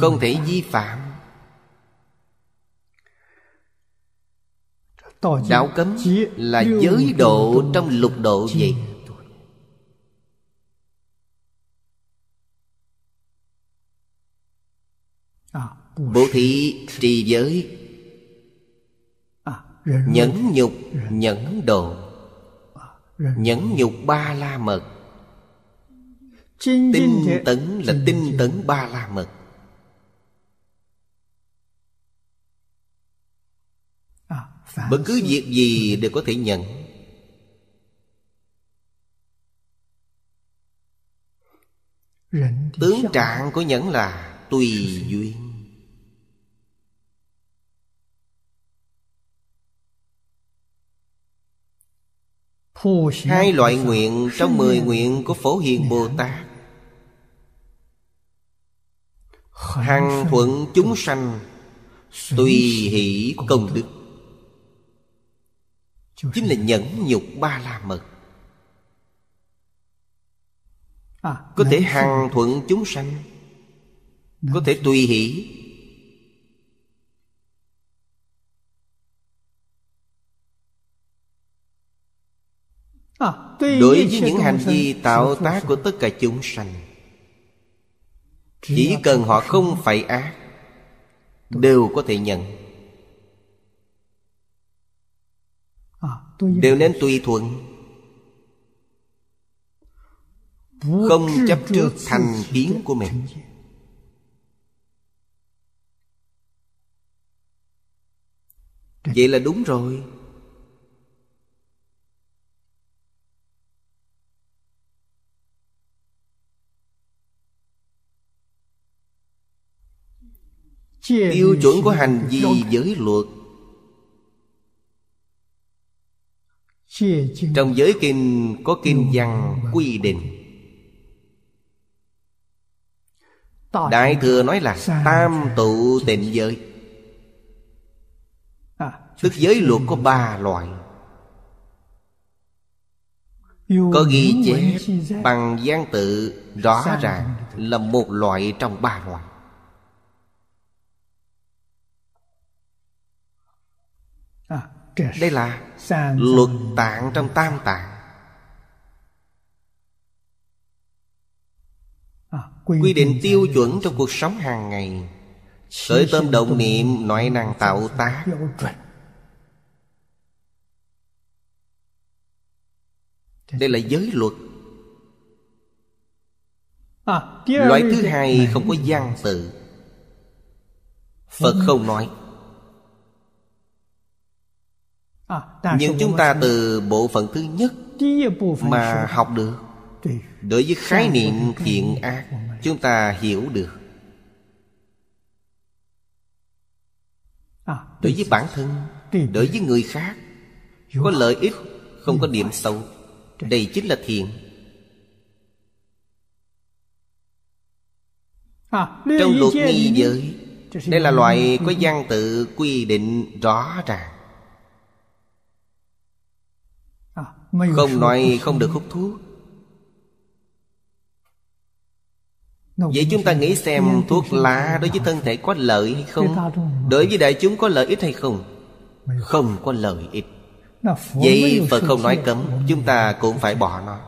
Không thể vi phạm Đạo cấm là giới độ trong lục độ gì? À, Bố thí trì giới à, Nhẫn nhục nhẫn độ à, Nhẫn nhục ba la mật Tinh tấn là tinh tấn ba la mật Bất cứ việc gì đều có thể nhận Tướng trạng của nhẫn là tùy duyên Hai loại nguyện trong mười nguyện của Phổ Hiền Bồ Tát Hằng thuận chúng sanh Tùy hỷ công đức Chính là nhẫn nhục ba la mật à, Có thể hằng thuận chúng sanh có thể tùy hỷ à, Đối với những hành vi tạo tác của tất cả chúng sanh Chỉ cần họ không phải ác Đều có thể nhận à, Đều nên tùy thuận Không chấp trước thành kiến của mình vậy là đúng rồi tiêu chuẩn của hành vi giới luật trong giới kinh có kinh văn quy định đại thừa nói là tam tụ tịnh giới Tức giới luật có ba loại Có ghi chép bằng gian tự rõ ràng Là một loại trong ba loại Đây là luật tạng trong tam tạng Quy định tiêu chuẩn trong cuộc sống hàng ngày Khởi tâm động niệm Nội năng tạo tác đây là giới luật à, loại thứ hai không có văn tự phật ừ. không nói à, nhưng chúng ta từ bộ phận thứ nhất mà học được đối với khái niệm thiện ác chúng ta hiểu được à, đối với bản thân đối với người khác có lợi ích không có điểm xấu đây chính là thiện à, trong luật nghi giới đây là loại có văn tự quy định rõ ràng à, Không nói không được hút thuốc Vậy chúng ta nghĩ xem thuốc lá đối với thân thể có lợi hay không Đối với đại chúng có lợi ích hay không Không có lợi ích Vậy Phật không nói cấm Chúng ta cũng phải bỏ nó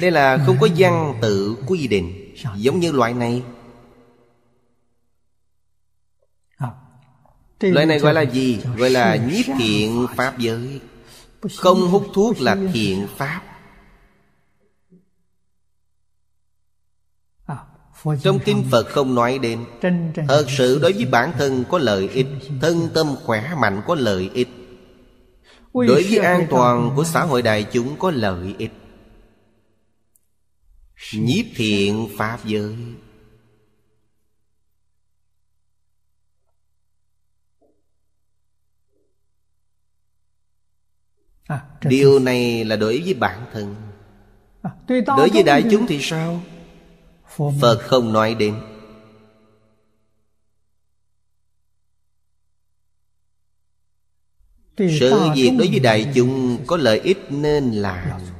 Đây là không có văn tự quy định Giống như loại này à, Loại này gọi là gì? Gọi là nhiếp thiện pháp giới Không hút thuốc là thiện pháp Trong kinh Phật không nói đến Thật sự đối với bản thân có lợi ích Thân tâm khỏe mạnh có lợi ích Đối với an toàn của xã hội đại chúng có lợi ích Nhiếp thiện Pháp giới à, Điều này là đối với bản thân à, Đối với đại chúng thì sao Phật không nói đến Sự việc đối với đại chúng có lợi ích nên làm dạ.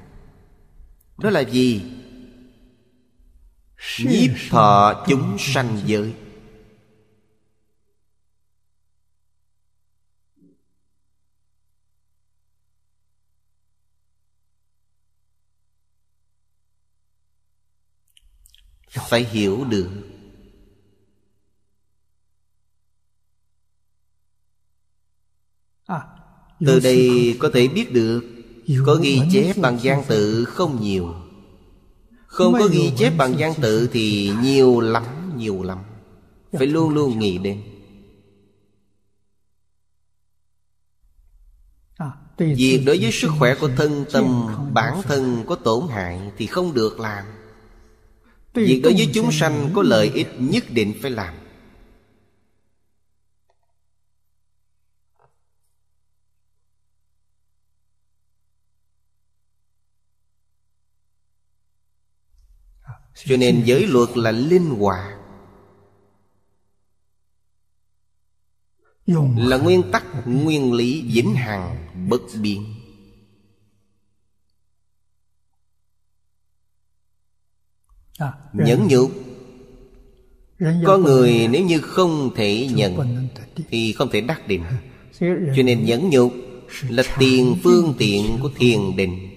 Đó là gì? Nhiếp thọ chúng sanh giới phải hiểu được à, từ đây có thể biết được có ghi chép bằng gian tự không nhiều không có ghi chép bằng gian tự thì nhiều lắm nhiều lắm dạ, phải luôn luôn nghĩ đến à, việc đối với sức khỏe của thân tâm bản thân có tổn hại thì không được làm Việc đối với chúng sanh có lợi ích nhất định phải làm Cho nên giới luật là linh hoạt Là nguyên tắc, nguyên lý vĩnh hằng, bất biến À, nhẫn nhục có người nếu như không thể nhận thì không thể đắc định cho nên nhẫn nhục là tiền phương tiện à, dạ của thiền định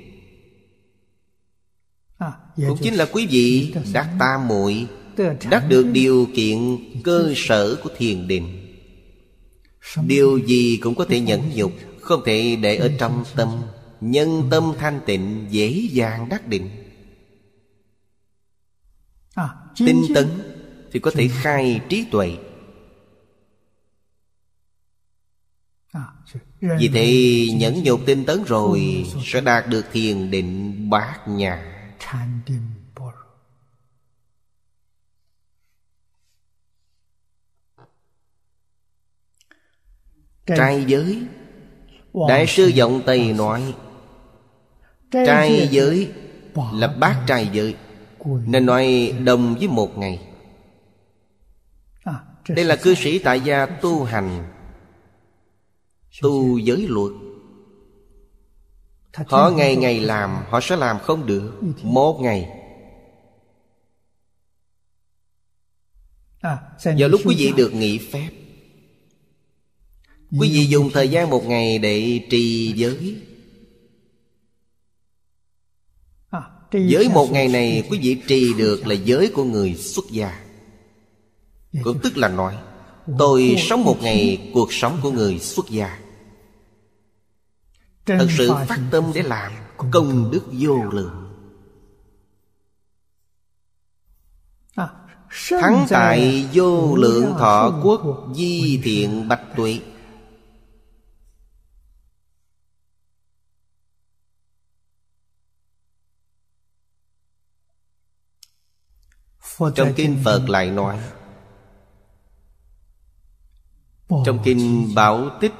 cũng chính là quý vị đắc tam muội đắc được điều kiện cơ sở của thiền định điều gì cũng có thể nhẫn nhục không thể để ở trong tâm nhân tâm thanh tịnh dễ dàng đắc định À, tinh tấn thì có thể khai trí tuệ à, vì thế nhẫn nhục tinh tấn rồi sẽ đạt được thiền định bát nhã trai giới đại sư vọng tây nói trai giới là bát trai giới nên nói đồng với một ngày à, Đây là cư sĩ tại gia tu hành Tu giới luật Họ ngày ngày làm Họ sẽ làm không được Một ngày à, Giờ lúc quý vị được nghỉ phép Quý vị dùng thời gian một ngày để trì giới Giới một ngày này quý vị trì được là giới của người xuất gia dạ, Cũng dạ. tức là nói Tôi sống một ngày cuộc sống của người xuất gia Thật sự phát tâm để làm công đức vô lượng à, Thắng tại vô lượng thọ quốc Di thiện bạch tuệ Trong kinh Phật lại nói Trong kinh Bảo Tích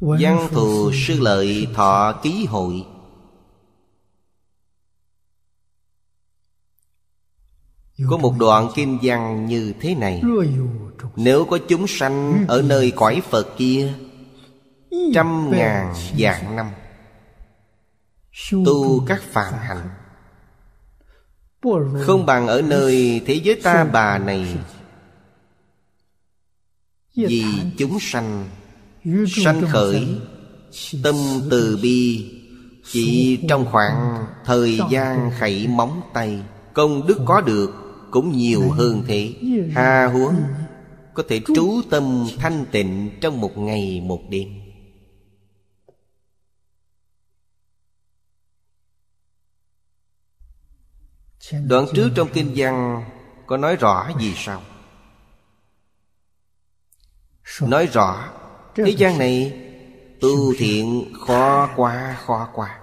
Văn thù sư lợi thọ ký hội Có một đoạn kinh văn như thế này Nếu có chúng sanh ở nơi cõi Phật kia Trăm ngàn vạn năm Tu các phạm hạnh không bằng ở nơi thế giới ta bà này Vì chúng sanh Sanh khởi Tâm từ bi Chỉ trong khoảng thời gian khẩy móng tay Công đức có được cũng nhiều hơn thế Hà huống Có thể trú tâm thanh tịnh trong một ngày một đêm Đoạn trước trong kinh văn có nói rõ gì sao? Nói rõ Thế gian này tu thiện khó quá khó quá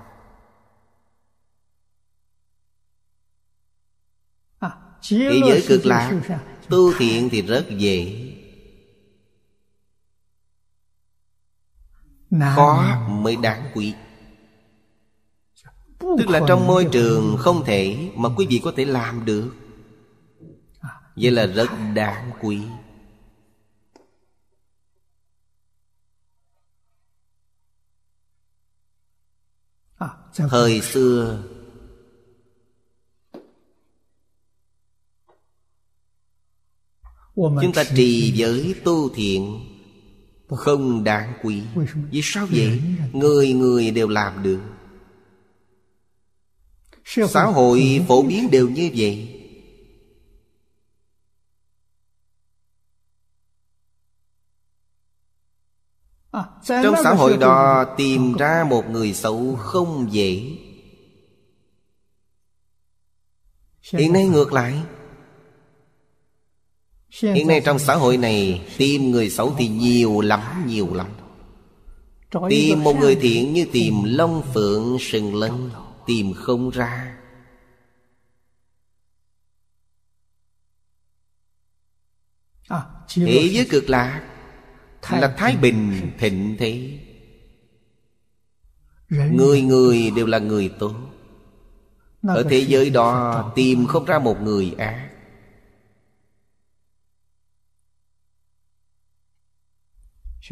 à, Thế giới cực lạc Tu thiện thì rất dễ Khó mới đáng quý Tức là trong môi trường không thể Mà quý vị có thể làm được à, Vậy là rất đáng quý à, Thời xưa Chúng ta trì giới tu thiện Không đáng quý Vì sao vậy? Người người đều làm được xã hội phổ biến đều như vậy à, trong xã hội đó tìm ra một người xấu không dễ hiện nay ngược lại hiện nay trong xã hội này tìm người xấu thì nhiều lắm nhiều lắm tìm một người thiện như tìm long phượng sừng lân tìm không ra à, thế giới cực lạc là thái bình thịnh thế người người đều là người tốt ở thế giới đó tìm không ra một người ác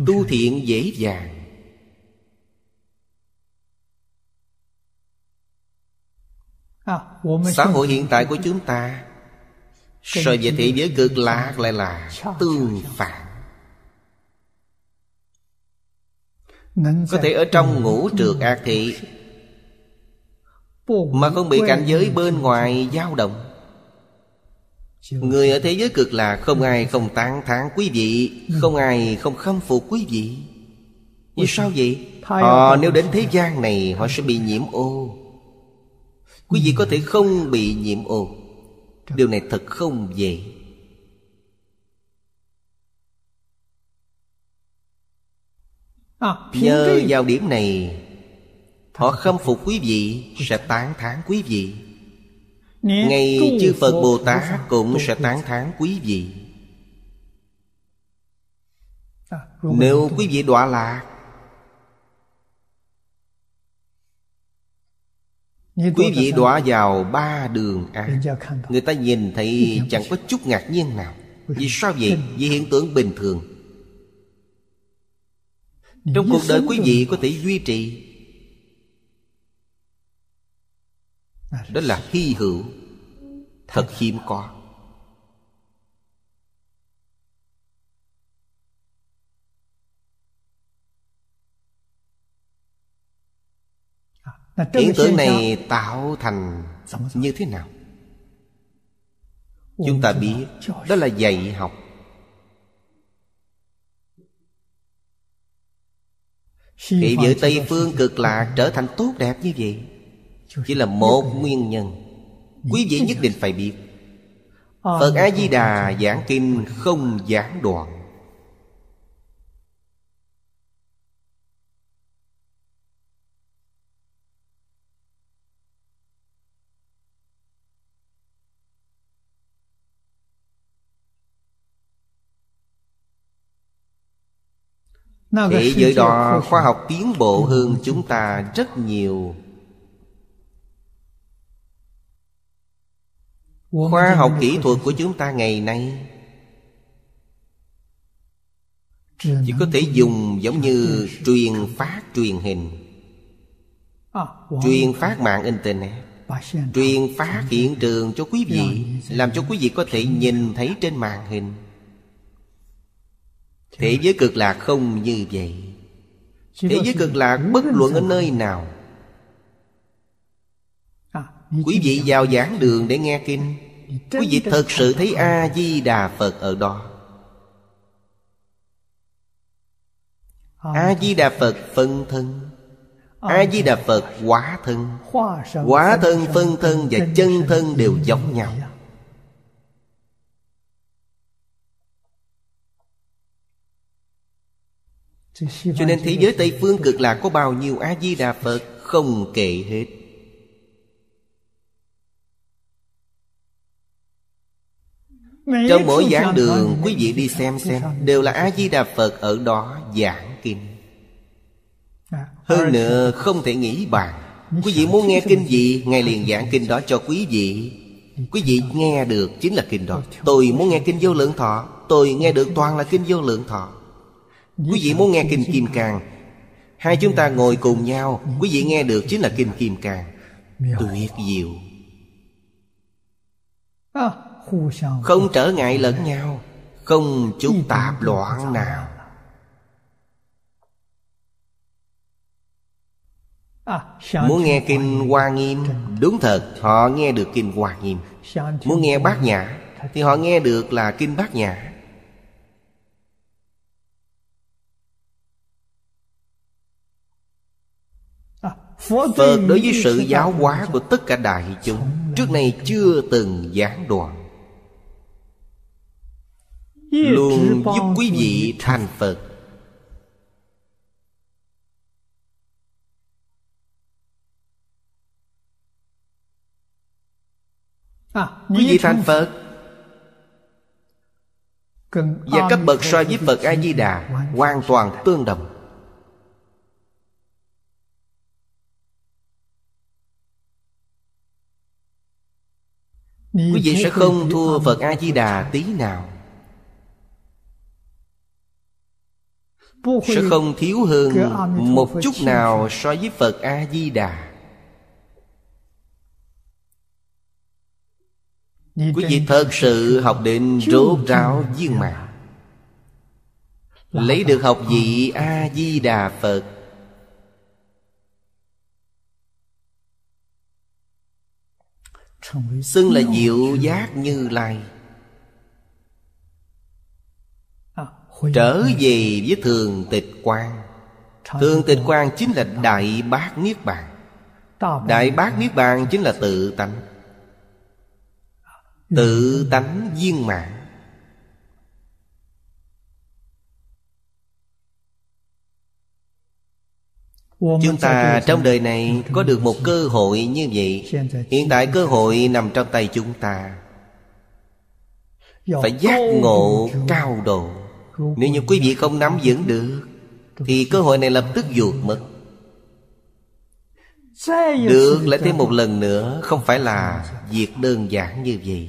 tu thiện dễ dàng À, Xã hội hiện tại của chúng ta So với thế giới cực lạc lại là tương phản Có thể ở trong ngũ trượt ác thị Mà không bị cảnh giới bên ngoài dao động Người ở thế giới cực lạc không ai không tán thán quý vị ừ. Không ai không khâm phục quý vị Vì sao vậy? Họ ờ, nếu đến thế gian này họ sẽ bị nhiễm ô quý vị có thể không bị nhiễm ô điều này thật không dễ à, nhờ vào điểm này họ khâm phục quý vị sẽ tán thán quý vị ngay chư phật bồ tát cũng sẽ tán thán quý vị à, nếu quý vị đọa lạc quý vị đọa vào ba đường ác người ta nhìn thấy chẳng có chút ngạc nhiên nào vì sao vậy vì hiện tượng bình thường trong cuộc đời quý vị có thể duy trì à, đó là hy hữu thật hiếm có Hiện tượng này tạo thành như thế nào? Chúng ta biết đó là dạy học Thị giới Tây Phương cực lạc trở thành tốt đẹp như vậy Chỉ là một nguyên nhân Quý vị nhất định phải biết ờ, Phật A-di-đà giảng kinh không giảng đoạn Thế giới đó khoa học tiến bộ hơn chúng ta rất nhiều Khoa học kỹ thuật của chúng ta ngày nay Chỉ có thể dùng giống như truyền phát truyền hình à, Truyền phát mạng Internet Truyền phát hiện trường cho quý vị Làm cho quý vị có thể nhìn thấy trên màn hình Thế giới cực lạc không như vậy Thế giới cực lạc bất luận ở nơi nào à, Quý vị vào giảng đường để nghe kinh Quý vị thật sự thấy A-di-đà Phật ở đó à, A-di-đà Phật phân thân à, A-di-đà Phật hóa thân Hóa thân, phân thân và chân thân đều giống nhau cho nên thế giới tây phương cực lạc có bao nhiêu a di đà phật không kể hết trong mỗi giảng đường quý vị đi xem xem đều là a di đà phật ở đó giảng kinh à, hơn nữa không thể nghĩ bàn Quý vị muốn nghe kinh gì Ngài liền giảng kinh đó cho quý vị Quý vị nghe được chính là kinh đó Tôi muốn nghe kinh vô lượng thọ Tôi nghe được toàn là kinh vô lượng thọ Quý vị muốn nghe Kinh Kim Cang Hai chúng ta ngồi cùng nhau Quý vị nghe được chính là Kinh Kim Cang Tuyệt diệu Không trở ngại lẫn nhau Không chút tạp loạn nào Muốn nghe Kinh Hoa Nghiêm Đúng thật Họ nghe được Kinh Hoa Nghiêm Muốn nghe Bát Nhã Thì họ nghe được là Kinh Bát Nhã Phật đối với sự giáo hóa của tất cả đại chúng Trước này chưa từng gián đoạn Luôn giúp quý vị thành Phật à, Quý vị thành Phật Và cấp bậc so với Phật A-di-đà Hoàn toàn tương đồng Quý vị sẽ không thua Phật A-di-đà tí nào Sẽ không thiếu hơn một chút nào so với Phật A-di-đà Quý vị thật sự học đến rốt ráo viên mạng Lấy được à? học vị ờ. A-di-đà Phật Xưng là diệu giác như lai à, Trở về với thường tịch quan Thường tịch quan chính là Đại Bác Niết Bàn Đại Bác Niết Bàn chính là tự tánh Tự tánh viên mạng Chúng ta trong đời này có được một cơ hội như vậy Hiện tại cơ hội nằm trong tay chúng ta Phải giác ngộ cao độ Nếu như quý vị không nắm vững được Thì cơ hội này lập tức vượt mất Được lại thêm một lần nữa Không phải là việc đơn giản như vậy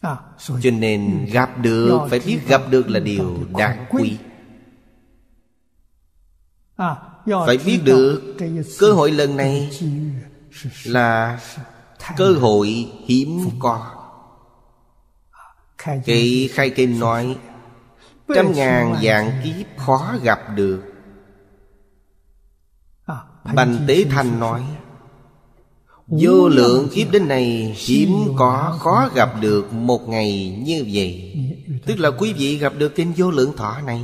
À, cho nên ừ. gặp được phải biết gặp được là điều đáng quý à, phải biết được cơ hội lần này là cơ hội hiếm có kỳ khai kinh nói trăm ngàn dạng kiếp khó gặp được à, bành tế thanh nói Vô lượng kiếp đến nay Hiếm có khó gặp được một ngày như vậy Tức là quý vị gặp được kinh vô lượng thọ này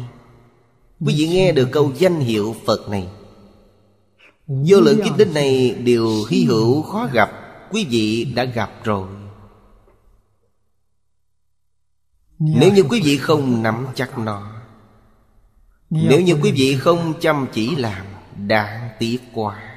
Quý vị nghe được câu danh hiệu Phật này Vô lượng kiếp đến nay đều hy hữu khó gặp Quý vị đã gặp rồi Nếu như quý vị không nắm chắc nó Nếu như quý vị không chăm chỉ làm Đáng tiếc quá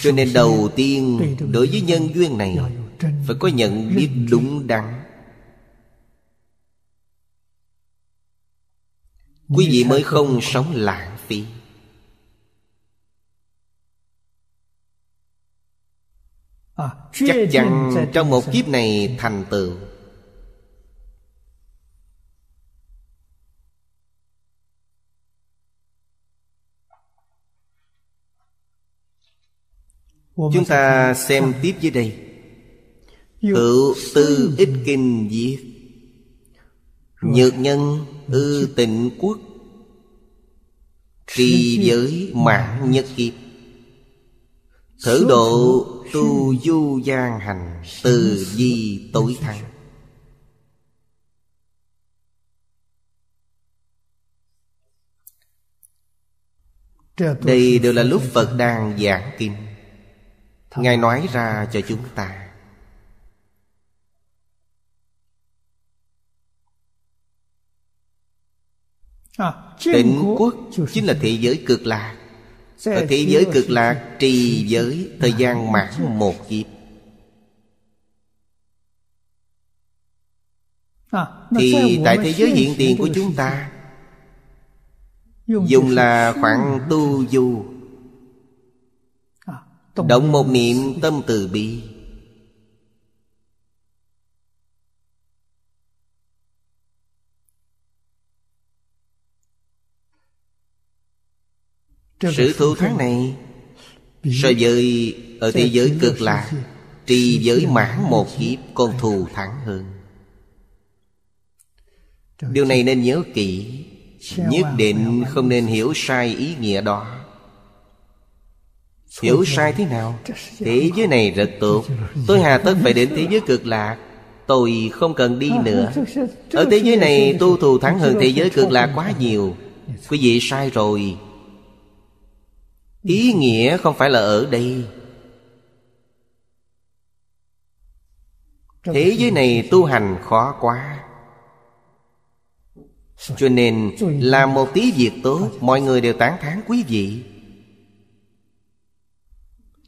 cho nên đầu tiên đối với nhân duyên này phải có nhận biết đúng đắn quý vị mới không sống lãng phí chắc chắn trong một kiếp này thành tựu Chúng ta xem tiếp dưới đây hữu tư ích kinh diệt Nhược nhân ư tịnh quốc Trì giới mạng nhất kiếp Thử độ tu du gian hành Từ di tối thắng Đây đều là lúc Phật đang giảng kinh ngài nói ra cho chúng ta à, tịnh quốc chính là thế giới cực lạc ở thế giới cực lạc trì giới thời gian mãn một kiếp à, Thì tại thế giới hiện tiền của chúng ta Dùng là khoảng tu du Động một niệm tâm từ bi Sự thù thắng này So với ở thế giới cực lạc Trì giới mãn một kiếp Còn thù thắng hơn Điều này nên nhớ kỹ Nhất định không nên hiểu sai ý nghĩa đó hiểu sai thế nào thế giới này rất tốt tôi hà tất phải đến thế giới cực lạc tôi không cần đi nữa ở thế giới này tu thù thắng hơn thế giới cực lạc quá nhiều quý vị sai rồi ý nghĩa không phải là ở đây thế giới này tu hành khó quá cho nên làm một tí việc tốt mọi người đều tán thán quý vị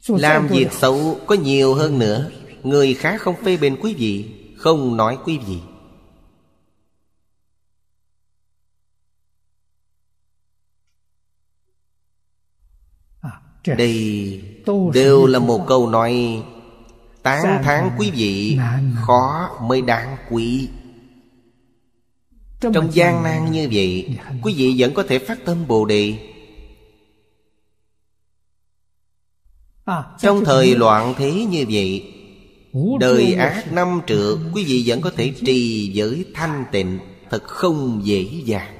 làm việc xấu có nhiều hơn nữa Người khác không phê bình quý vị Không nói quý vị à, Đây đều là một câu nói Tán thán quý vị Khó mới đáng quý Trong gian nan như vậy dạ, Quý vị vẫn có thể phát tâm Bồ Đề À, trong thời loạn thế như vậy Đời ác năm trượng Quý vị vẫn có thể trì giới thanh tịnh Thật không dễ dàng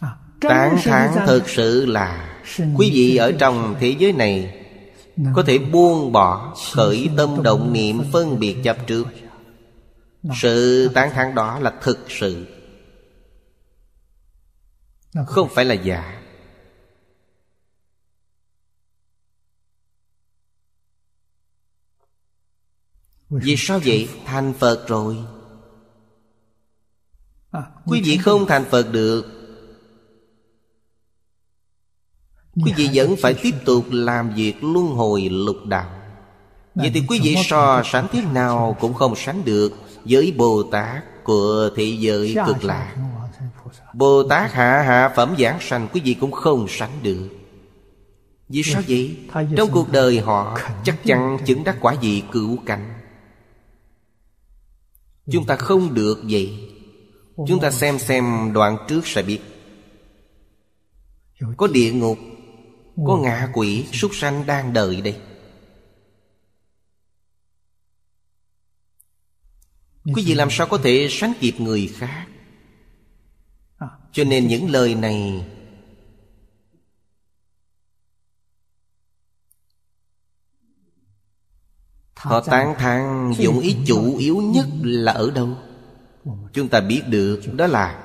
à, Tán thán thực sự là Quý vị ở trong thế giới này Có thể buông bỏ Khởi tâm động niệm phân biệt chấp trước sự tán thán đó là thực sự không phải là giả vì sao vậy thành phật rồi à, quý vị không thành phật được quý vị vẫn phải tiếp tục làm việc luân hồi lục đạo vậy thì quý vị so sánh thế nào cũng không sánh được với Bồ Tát của thế giới cực lạc Bồ Tát hạ hạ phẩm giảng sanh Quý vị cũng không sánh được Vì sao vậy? Trong cuộc đời họ chắc chắn chứng đắc quả gì cửu cảnh Chúng ta không được vậy Chúng ta xem xem đoạn trước sẽ biết Có địa ngục Có ngạ quỷ súc sanh đang đợi đây Quý vị làm sao có thể sánh kịp người khác à. Cho nên những lời này Họ tán thán dụng ý chủ yếu nhất là ở đâu Chúng ta biết được đó là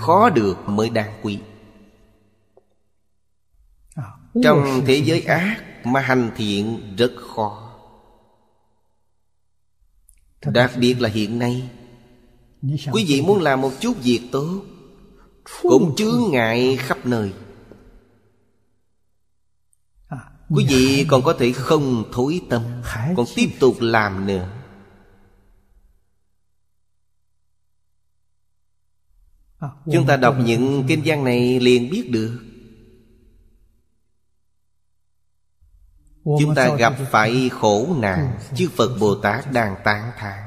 Khó được mới đáng quý à, Trong thế giới ác mà hành thiện rất khó Đặc biệt là hiện nay Quý vị muốn làm một chút việc tốt Cũng chướng ngại khắp nơi à, Quý vị còn có thể không thối tâm Còn tiếp tục làm nữa à, Chúng ta đọc những kinh văn này liền biết được Chúng ta gặp phải khổ nạn ừ, Chư Phật Bồ Tát đang tán thán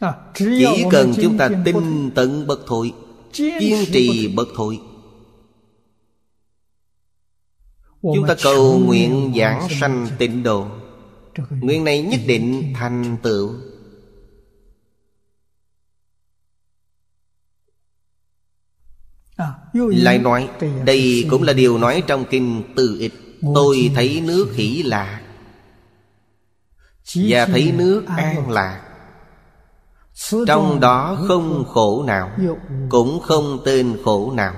à, Chỉ cần chúng ta tin tận bất thối Kiên trì bất thối Chúng ta cầu nguyện giảng sanh tịnh độ Nguyện này nhất định thành tựu Lại nói Đây cũng là điều nói trong kinh từ ịch Tôi thấy nước hỷ lạc Và thấy nước an lạc Trong đó không khổ nào Cũng không tên khổ nào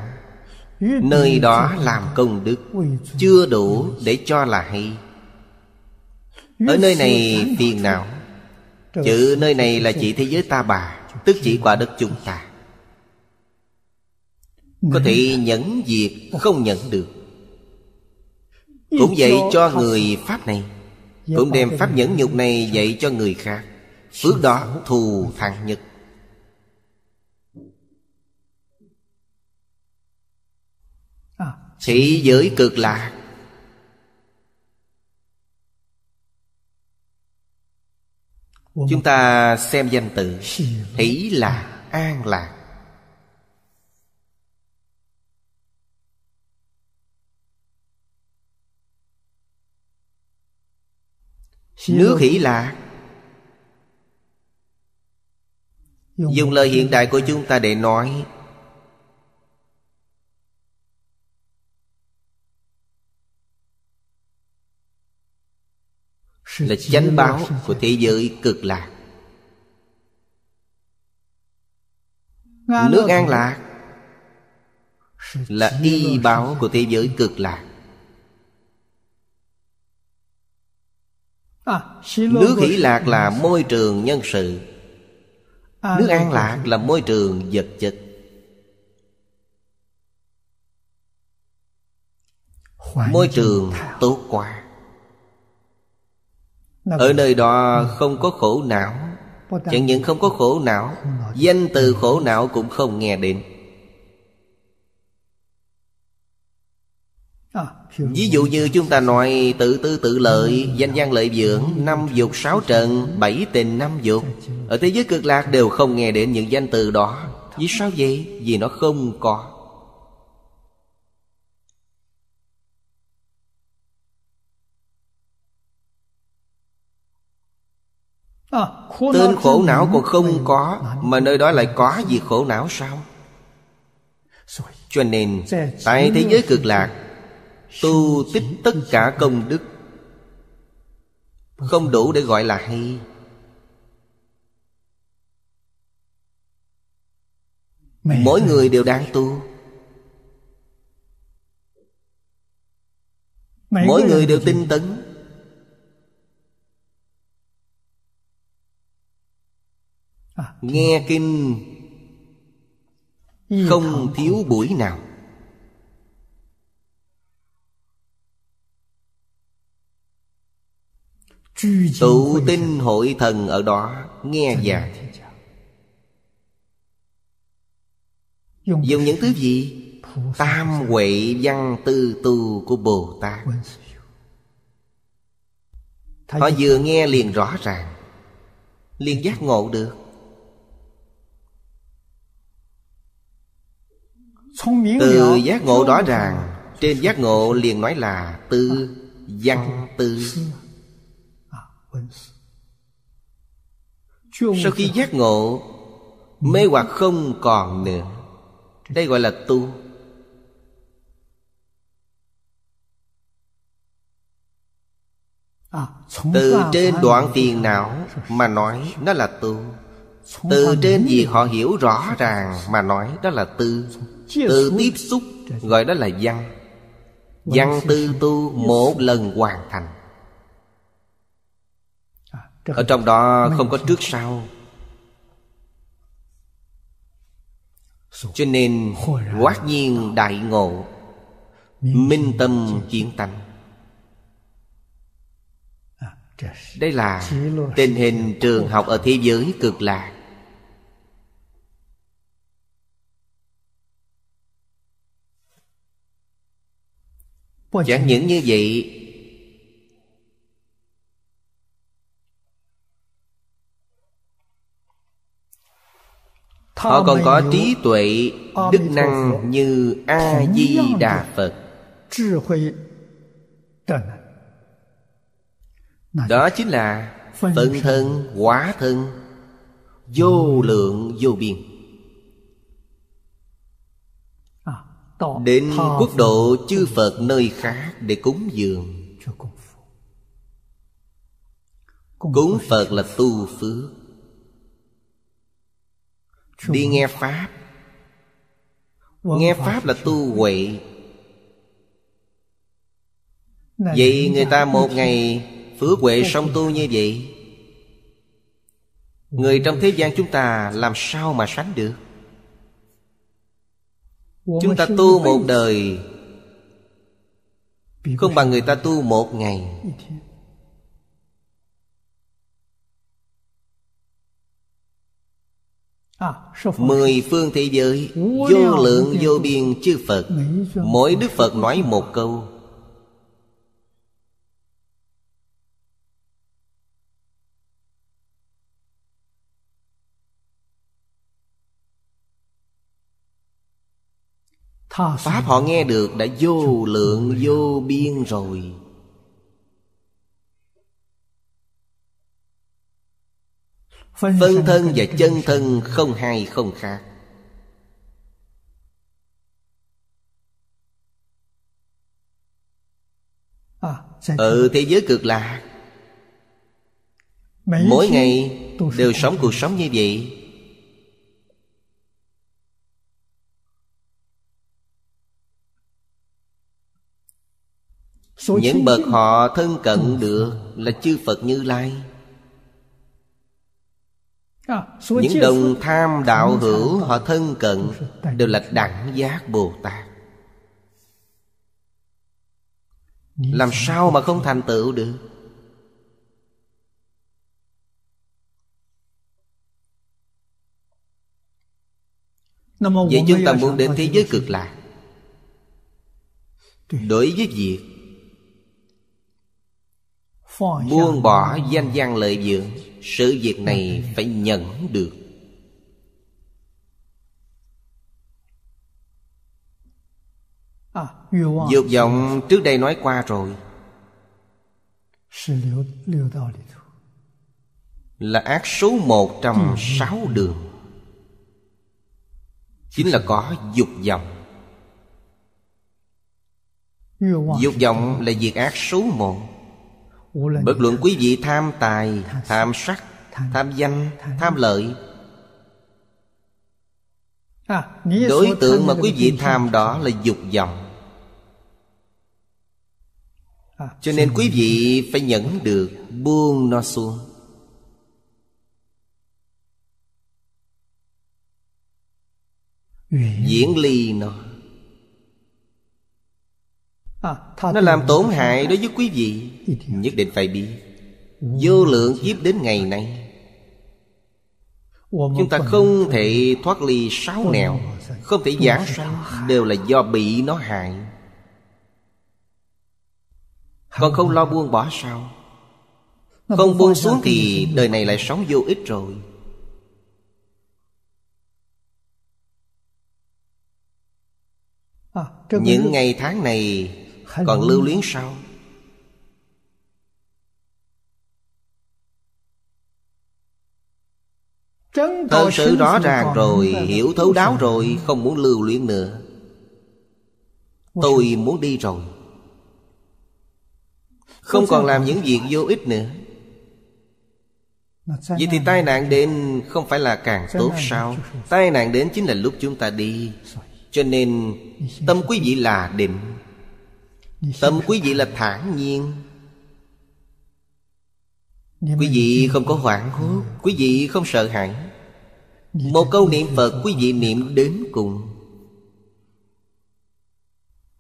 Nơi đó làm công đức Chưa đủ để cho là hay Ở nơi này phiền não Chữ nơi này là chỉ thế giới ta bà Tức chỉ quả đất chúng ta có thể nhẫn việc không nhận được cũng dạy cho người pháp này cũng đem pháp nhẫn nhục này dạy cho người khác phước đó thù thắng nhất à. thế giới cực lạc chúng ta xem danh tự hỷ là an lạc Nước hỷ lạc Dùng lời hiện đại của chúng ta để nói Là chánh báo của thế giới cực lạc Nước an lạc Là y báo của thế giới cực lạc À, Nước hỷ lạc là môi trường nhân sự à, Nước an lạc là môi trường vật chất Môi trường tốt quá Ở nơi đó ừ. không có khổ não Chẳng những không có khổ não Danh từ khổ não cũng không nghe đến Ví dụ như chúng ta nói tự tư tự lợi Danh gian lợi dưỡng Năm dục sáu trận Bảy tình năm dục Ở thế giới cực lạc đều không nghe đến những danh từ đó Vì sao vậy? Vì nó không có à, Tên khổ não còn không có Mà nơi đó lại có gì khổ não sao Cho nên Tại thế giới cực lạc tu tích tất cả công đức không đủ để gọi là hay mỗi người đều đang tu mỗi người đều tinh tấn à, nghe kinh không thiếu buổi nào Tụ tinh hội thần ở đó Nghe giảng Dùng những thứ gì Tam huệ văn tư tu của Bồ Tát Họ vừa nghe liền rõ ràng Liền giác ngộ được Từ giác ngộ rõ ràng Trên giác ngộ liền nói là tư à, văn à, tư sau khi giác ngộ mê hoặc không còn nữa đây gọi là tu à, từ trên đoạn tiền não mà nói đó là tu từ trên gì họ hiểu rõ ràng mà nói đó là tư từ tiếp xúc gọi đó là văn văn tư tu một lần hoàn thành ở trong đó không có trước sau cho nên quát nhiên đại ngộ minh tâm kiến tánh. đây là tình hình trường học ở thế giới cực lạc Chẳng những như vậy Họ còn có trí tuệ Đức năng như A-di-đà Phật Đó chính là Phân thân, quả thân Vô lượng, vô biên à, Đến quốc độ chư Phật nơi khác để cúng dường Cúng Phật là tu phước đi nghe pháp nghe pháp là tu huệ vậy người ta một ngày phước huệ song tu như vậy người trong thế gian chúng ta làm sao mà sánh được chúng ta tu một đời không bằng người ta tu một ngày À, Mười phương thế giới Vô lượng vô biên chư Phật Mỗi Đức Phật nói một câu Pháp họ nghe được đã vô lượng vô biên rồi Phân thân và chân thân không hai không khác à, Ở thế giới cực lạc Mỗi ngày đều sống cuộc sống như vậy Những bậc họ thân cận ừ. được là chư Phật Như Lai những đồng tham đạo hữu họ thân cận đều là đẳng giác bồ tát làm sao mà không thành tựu được vậy chúng ta muốn đến thế giới cực lạc đối với việc buông bỏ danh gian lợi dưỡng sự việc này phải nhận được à, Dục vọng trước đây nói qua rồi Là ác số một trong ừ. sáu đường Chính là có dục vọng Dục vọng là việc ác số một bất luận quý vị tham tài tham sắc tham danh tham lợi à, đối tượng mà quý vị tham đó là dục vọng à, cho nên quý vị phải nhẫn được buông nó xuống diễn ly nó Nó làm tổn hại đối với quý vị Nhất định phải biết Vô lượng kiếp đến ngày nay Chúng ta không thể thoát ly sáu nẻo Không thể giảng sanh Đều là do bị nó hại Còn không lo buông bỏ sao Không buông xuống thì đời này lại sống vô ích rồi à, Những ngày tháng này còn lưu luyến sao? Thật sự rõ ràng rồi Hiểu thấu đáo rồi Không muốn lưu luyến nữa Tôi muốn đi rồi Không còn làm những việc vô ích nữa Vậy thì tai nạn đến không phải là càng tốt sao Tai nạn đến chính là lúc chúng ta đi Cho nên tâm quý vị là định Tâm quý vị là thản nhiên Quý vị không có hoảng hốt Quý vị không sợ hãi Một câu niệm Phật quý vị niệm đến cùng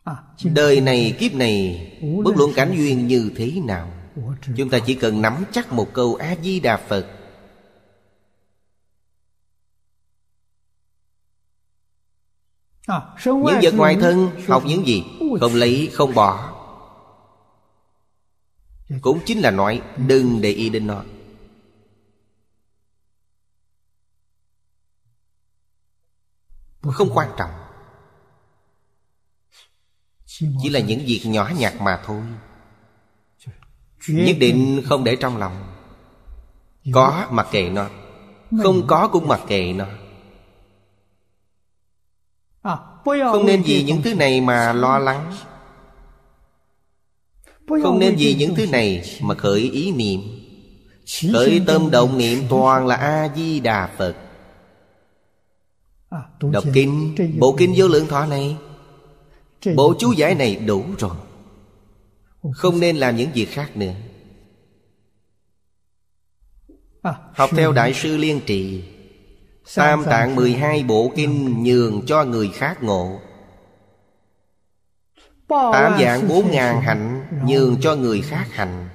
à, Đời này kiếp này Bất luận cảnh duyên như thế nào Chúng ta chỉ cần nắm chắc một câu A-di-đà Phật À, những vật ngoài thân học những gì Không lấy không bỏ dạ. Cũng chính là nói ừ. Đừng để ý đến nó Không quan trọng Chỉ là những việc nhỏ nhặt mà thôi Nhất định không để trong lòng dạ. Có mặc kệ nó Không có cũng mặc kệ nó không nên vì những thứ này mà lo lắng Không nên vì những thứ này mà khởi ý niệm Khởi tâm động niệm toàn là A-di-đà Phật à, Đọc kinh, bộ kinh vô lượng thọ này Bộ chú giải này đủ rồi Không nên làm những việc khác nữa à, Học theo Đại sư Liên Trì Tam tạng 12 bộ kinh nhường cho người khác ngộ Tám dạng bốn ngàn hạnh Nhường cho người khác hạnh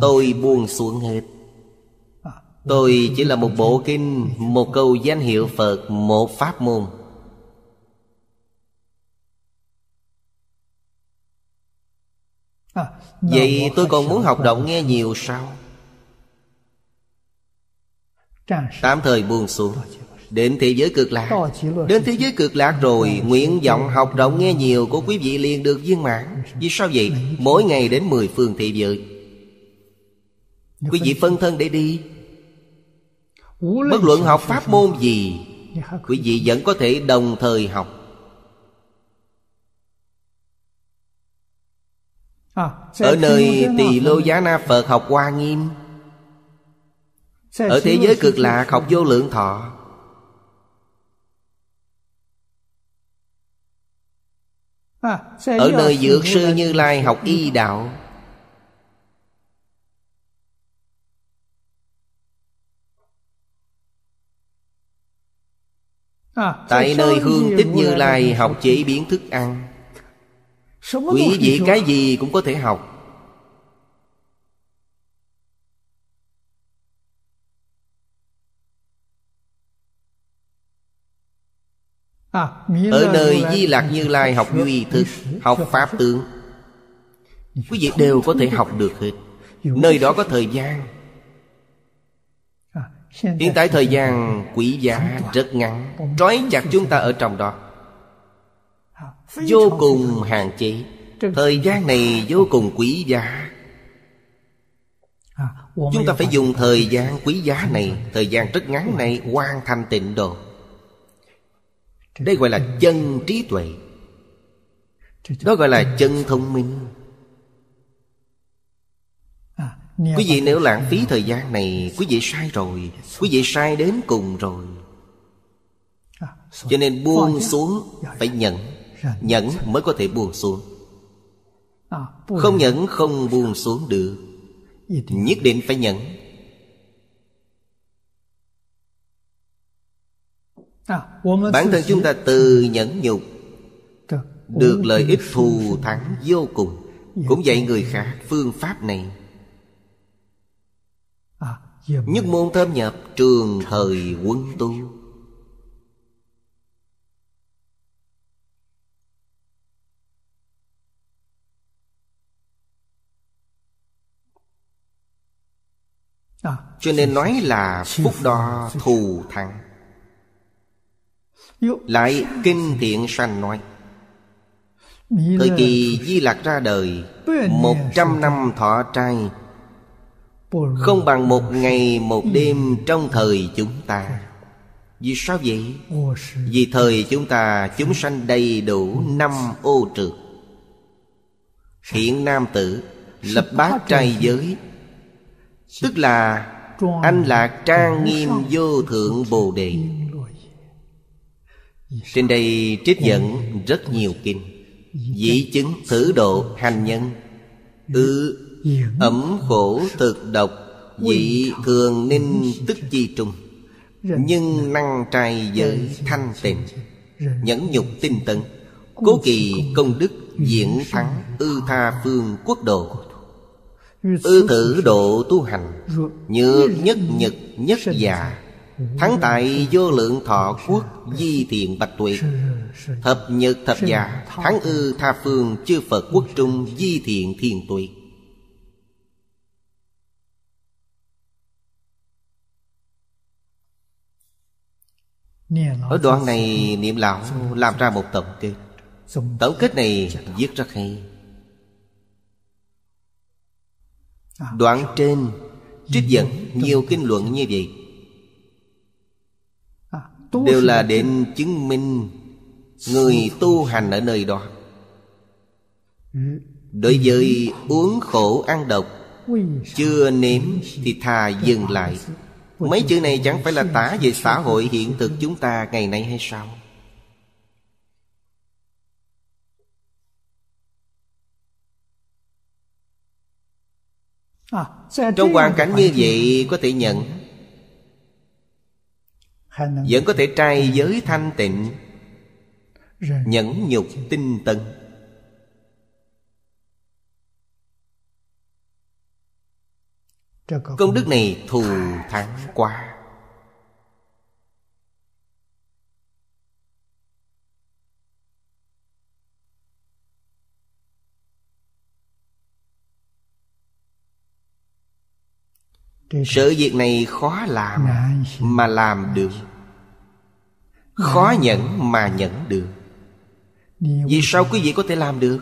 Tôi buông xuống hết à, Tôi chỉ là một bộ kinh Một câu danh hiệu Phật Một pháp môn à, Vậy tôi còn muốn học động nghe nhiều sao Tám thời buông xuống Đến thế giới cực lạc Đến thế giới cực lạc rồi Nguyện vọng học rộng nghe nhiều của quý vị liền được viên mãn Vì sao vậy? Mỗi ngày đến mười phương thị giới Quý vị phân thân để đi Bất luận học pháp môn gì Quý vị vẫn có thể đồng thời học à, Ở nơi Tỳ Lô Giá Na Phật học Hoa Nghiêm ở thế giới cực lạc học vô lượng thọ à, Ở nơi dược sư Như Lai học y đạo à, Tại nơi hương tích Như Lai học chế biến thức ăn Quý vị cái gì cũng có thể học À, ở nơi di lạc như lai học duy thực học pháp tướng quý vị đều có thể học được hết nơi đó có thời gian à, hiện tại thời gian quý giá rất ngắn trói chặt chúng ta ở trong đó à, vô cùng hạn chế thời gian này vô cùng quý giá chúng ta phải dùng thời gian quý giá này thời gian rất ngắn này hoàn thành tịnh độ đây gọi là chân trí tuệ Đó gọi là chân thông minh Quý vị nếu lãng phí thời gian này Quý vị sai rồi Quý vị sai đến cùng rồi Cho nên buông xuống Phải nhận, Nhẫn mới có thể buông xuống Không nhẫn không buông xuống được Nhất định phải nhẫn bản thân chúng ta tự nhẫn nhục được lợi ích thù thắng vô cùng cũng dạy người khác phương pháp này nhất môn thâm nhập trường thời quân tu cho nên nói là phúc đo thù thắng lại kinh thiện sanh nói Thời kỳ Di Lạc ra đời Một trăm năm thọ trai Không bằng một ngày một ừ. đêm trong thời chúng ta Vì sao vậy? Vì thời chúng ta chúng sanh đầy đủ năm ô trượt Hiện nam tử lập bát trai giới Tức là anh lạc trang nghiêm vô thượng bồ đề trên đây trích dẫn rất nhiều kinh Dĩ chứng thử độ hành nhân Ư ấm khổ thực độc Dị thường ninh tức chi trung Nhưng năng trai giới thanh tịnh Nhẫn nhục tinh tấn Cố kỳ công đức diễn thắng ư tha phương quốc độ Ư thử độ tu hành Nhược nhất nhật nhất già Thắng tại vô lượng thọ quốc Di thiện bạch tuệ Thập nhật thập già Thắng ư tha phương chư Phật quốc trung Di thiện thiền tuệ Ở đoạn này niệm lão làm ra một tổng kết Tổng kết này viết rất hay Đoạn trên trích dẫn nhiều kinh luận như vậy đều là đến chứng minh người tu hành ở nơi đó ừ. đối với uống khổ ăn độc chưa nếm thì thà dừng lại mấy chữ này chẳng phải là tả về xã hội hiện thực chúng ta ngày nay hay sao à, trong hoàn cảnh như vậy có thể nhận vẫn có thể trai giới thanh tịnh nhẫn nhục tinh tấn công đức này thù thắng quá sự việc này khó làm mà làm được khó nhẫn mà nhẫn được vì sao quý vị có thể làm được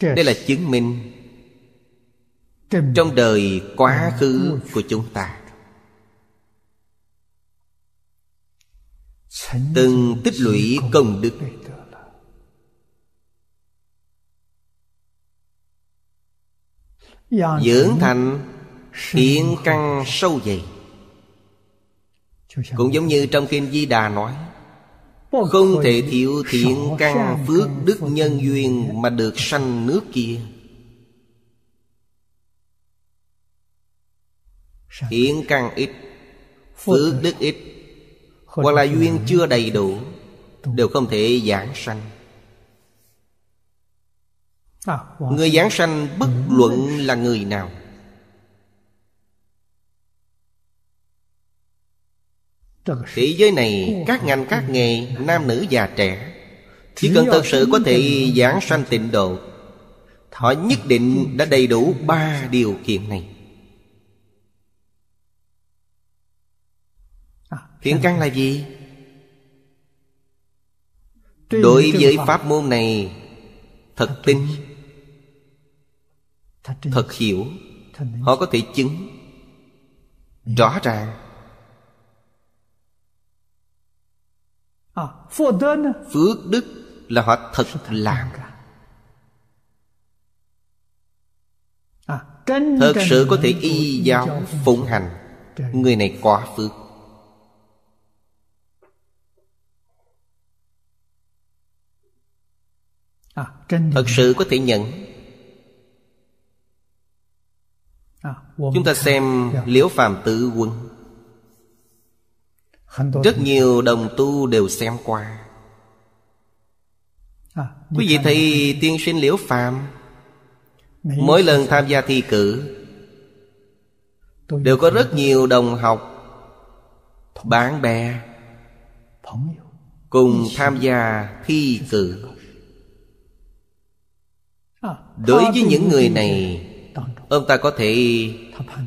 đây là chứng minh trong đời quá khứ của chúng ta từng tích lũy công đức Dưỡng thành thiện căn sâu dày Cũng giống như trong Kinh Di Đà nói Không thể thiếu thiện căn phước đức nhân duyên Mà được sanh nước kia Thiện căn ít Phước đức ít Hoặc là duyên chưa đầy đủ Đều không thể giảng sanh À, người giảng sanh bất ừ. luận là người nào Thế giới này các ngành các nghề Nam nữ già trẻ Chỉ cần thật sự có thể giảng sanh tịnh độ Họ nhất định đã đầy đủ ba điều kiện này à, Thiện căn là gì? Đối với pháp môn này Thật tin thật hiểu họ có thể chứng rõ ràng à, à? phước đức là họ thật làm à, thật sự có thể y giáo phụng hành người này quá phước thật sự có thể nhận À, chúng ta xem liễu phạm tự quân rất nhiều đồng tu đều xem qua à, quý vị thấy tiên sinh liễu phạm mỗi lần tham gia thi cử đều có rất nhiều đồng học bạn bè cùng tham gia thi cử à, đối với những người này Ông ta có thể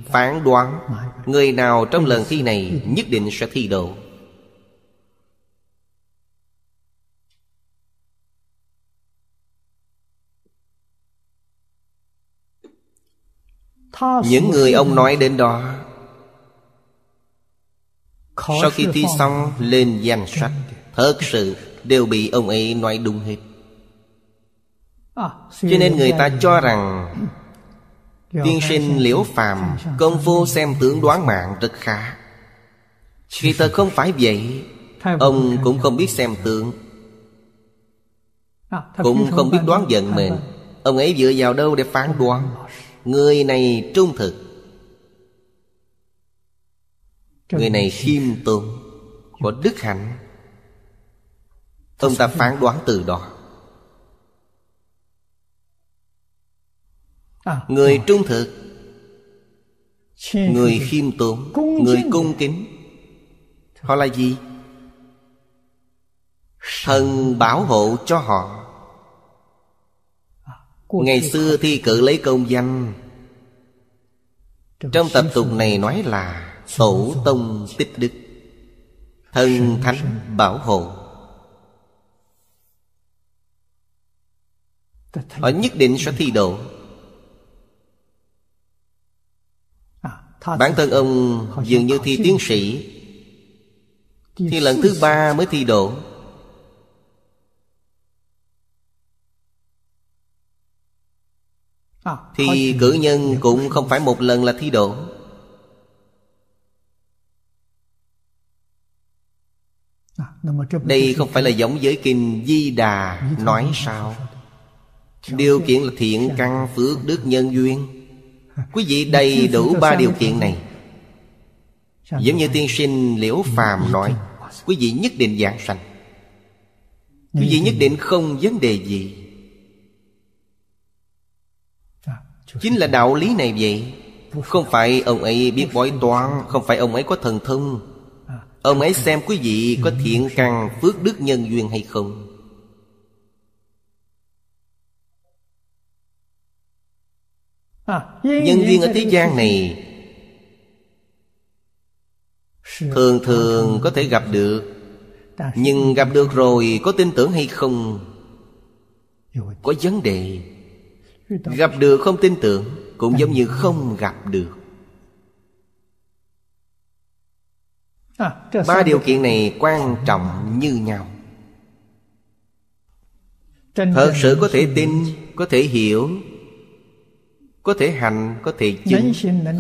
phán đoán Người nào trong lần thi này nhất định sẽ thi đậu Những người ông nói đến đó Sau khi thi xong lên danh sách Thật sự đều bị ông ấy nói đúng hết Cho nên người ta cho rằng Tiên sinh liễu phàm Công phu xem tướng đoán mạng rất khá Khi thật không phải vậy Ông cũng không biết xem tướng Cũng không biết đoán giận mình Ông ấy dựa vào đâu để phán đoán Người này trung thực Người này khiêm tốn Có đức hạnh Ông ta phán đoán từ đó À, người trung thực người khiêm tốn người cung kính họ là gì thần bảo hộ cho họ à, ngày xưa thi cử lấy công danh trong tập tục này nói là tổ tông tích đức thần thánh bảo hộ họ nhất định sẽ thi đậu Bản thân ông dường như thi tiến sĩ Thi lần thứ ba mới thi đổ à, Thì cử nhân cũng không phải một lần là thi đổ à, Đây không phải là giống với kinh Di Đà nói sao Điều kiện là thiện căn phước đức nhân duyên Quý vị đầy đủ ba điều kiện này Giống như tiên sinh Liễu Phàm nói Quý vị nhất định giảng sanh Quý vị nhất định không vấn đề gì dạ, Chính là đạo lý này vậy Không phải ông ấy biết bói toán Không phải ông ấy có thần thông dạ, Ông ấy xem quý vị có thiện căn phước đức nhân duyên hay không Nhân viên ở thế gian này Thường thường có thể gặp được Nhưng gặp được rồi có tin tưởng hay không Có vấn đề Gặp được không tin tưởng Cũng giống như không gặp được Ba điều kiện này quan trọng như nhau Thật sự có thể tin Có thể hiểu có thể hành, có thể chứng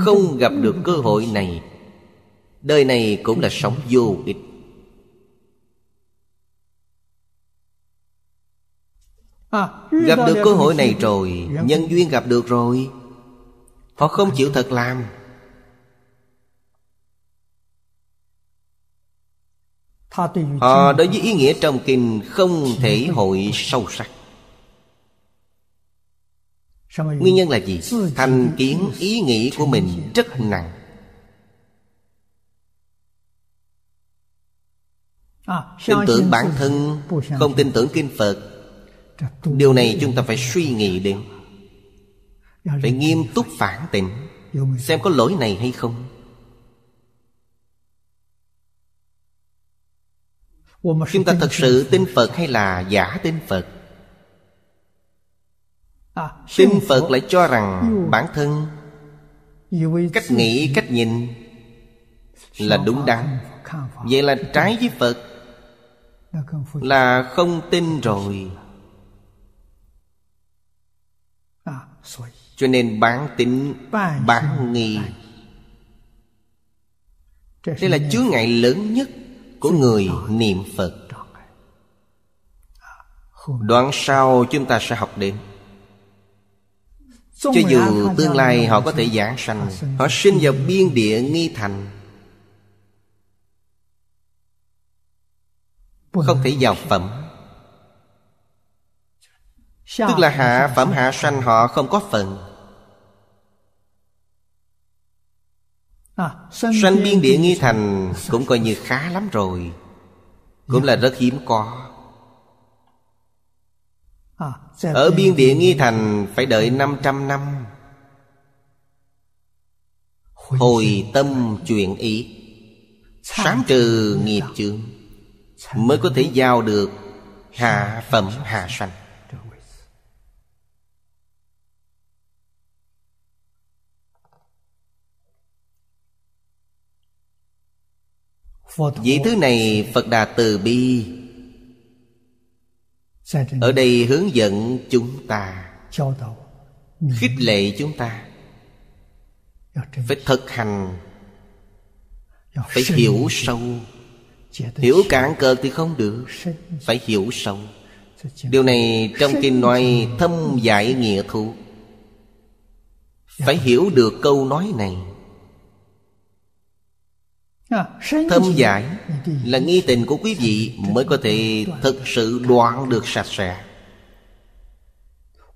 Không gặp được cơ hội này Đời này cũng là sống vô ích à, Gặp được cơ hội này rồi Nhân duyên gặp được rồi Họ không chịu thật làm Họ đối với ý nghĩa trong kinh Không thể hội sâu sắc Nguyên nhân là gì? Thành kiến ý nghĩ của mình rất nặng Tin tưởng bản thân Không tin tưởng Kinh Phật Điều này chúng ta phải suy nghĩ đến Phải nghiêm túc phản tỉnh Xem có lỗi này hay không Chúng ta thật sự tin Phật hay là giả tin Phật À, tin phật lại cho rằng ừ. bản thân cách nghĩ cách nhìn là đúng đắn vậy là trái với phật là không tin rồi à, cho nên bán tính bán nghi đây là chướng ngại lớn nhất của người niệm phật à, đoạn sau chúng ta sẽ học đến cho dù tương lai họ có thể giảng sanh Họ sinh vào biên địa nghi thành Không thể vào phẩm Tức là hạ phẩm hạ sanh họ không có phần Sanh biên địa nghi thành cũng coi như khá lắm rồi Cũng là rất hiếm có À, Ở biên địa Nghi Thành phải đợi 500 năm Hồi tâm chuyện ý sáng trừ nghiệp chướng Mới có thể giao được Hạ phẩm hạ sanh Vị thứ này Phật Đà từ bi ở đây hướng dẫn chúng ta khích lệ chúng ta phải thực hành phải hiểu sâu hiểu cản cờ thì không được phải hiểu sâu điều này trong kinh nói thâm giải nghĩa thú dạ. phải hiểu được câu nói này À, Thâm giải là nghi tình của quý vị Mới có thể thực sự đoạn được sạch sẽ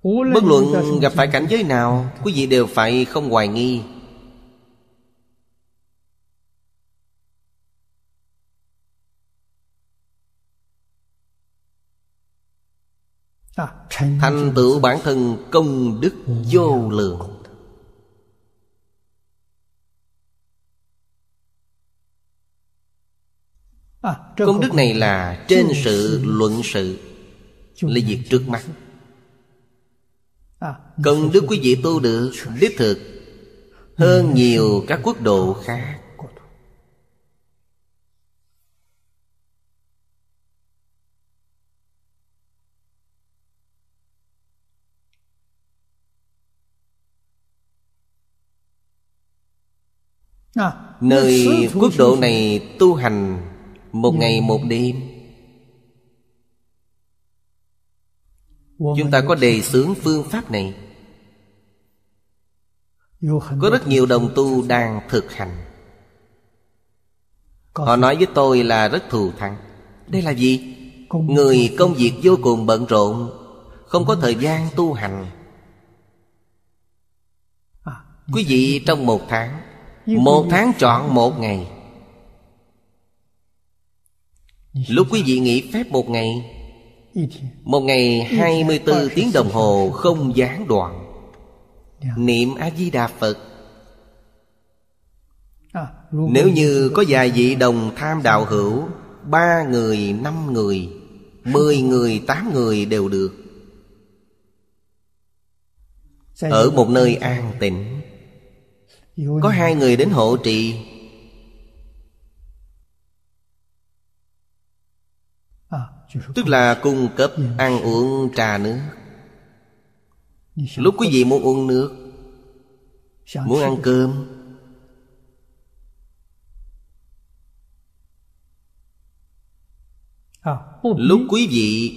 Bất luận gặp phải cảnh giới nào Quý vị đều phải không hoài nghi à, Thành tựu bản thân công đức ừ. vô lượng À, Công đức này là trên sự luận sự Là việc trước mắt à, Công đức quý vị tu được đích thực Hơn nhiều các quốc độ khác à, Nơi quốc độ này tu hành một ngày một đêm Chúng ta có đề xướng phương pháp này Có rất nhiều đồng tu đang thực hành Họ nói với tôi là rất thù thắng Đây là gì? Người công việc vô cùng bận rộn Không có thời gian tu hành Quý vị trong một tháng Một tháng chọn một ngày Lúc quý vị nghỉ phép một ngày Một ngày 24 tiếng đồng hồ không gián đoạn dạ. Niệm A-di-đà Phật à, Nếu như có vài vị đồng tham đạo hữu Ba người, năm người Mười người, tám người đều được Ở một nơi an tịnh Có hai người đến hộ trì Tức là cung cấp ăn uống trà nước Lúc quý vị muốn uống nước Muốn ăn cơm Lúc quý vị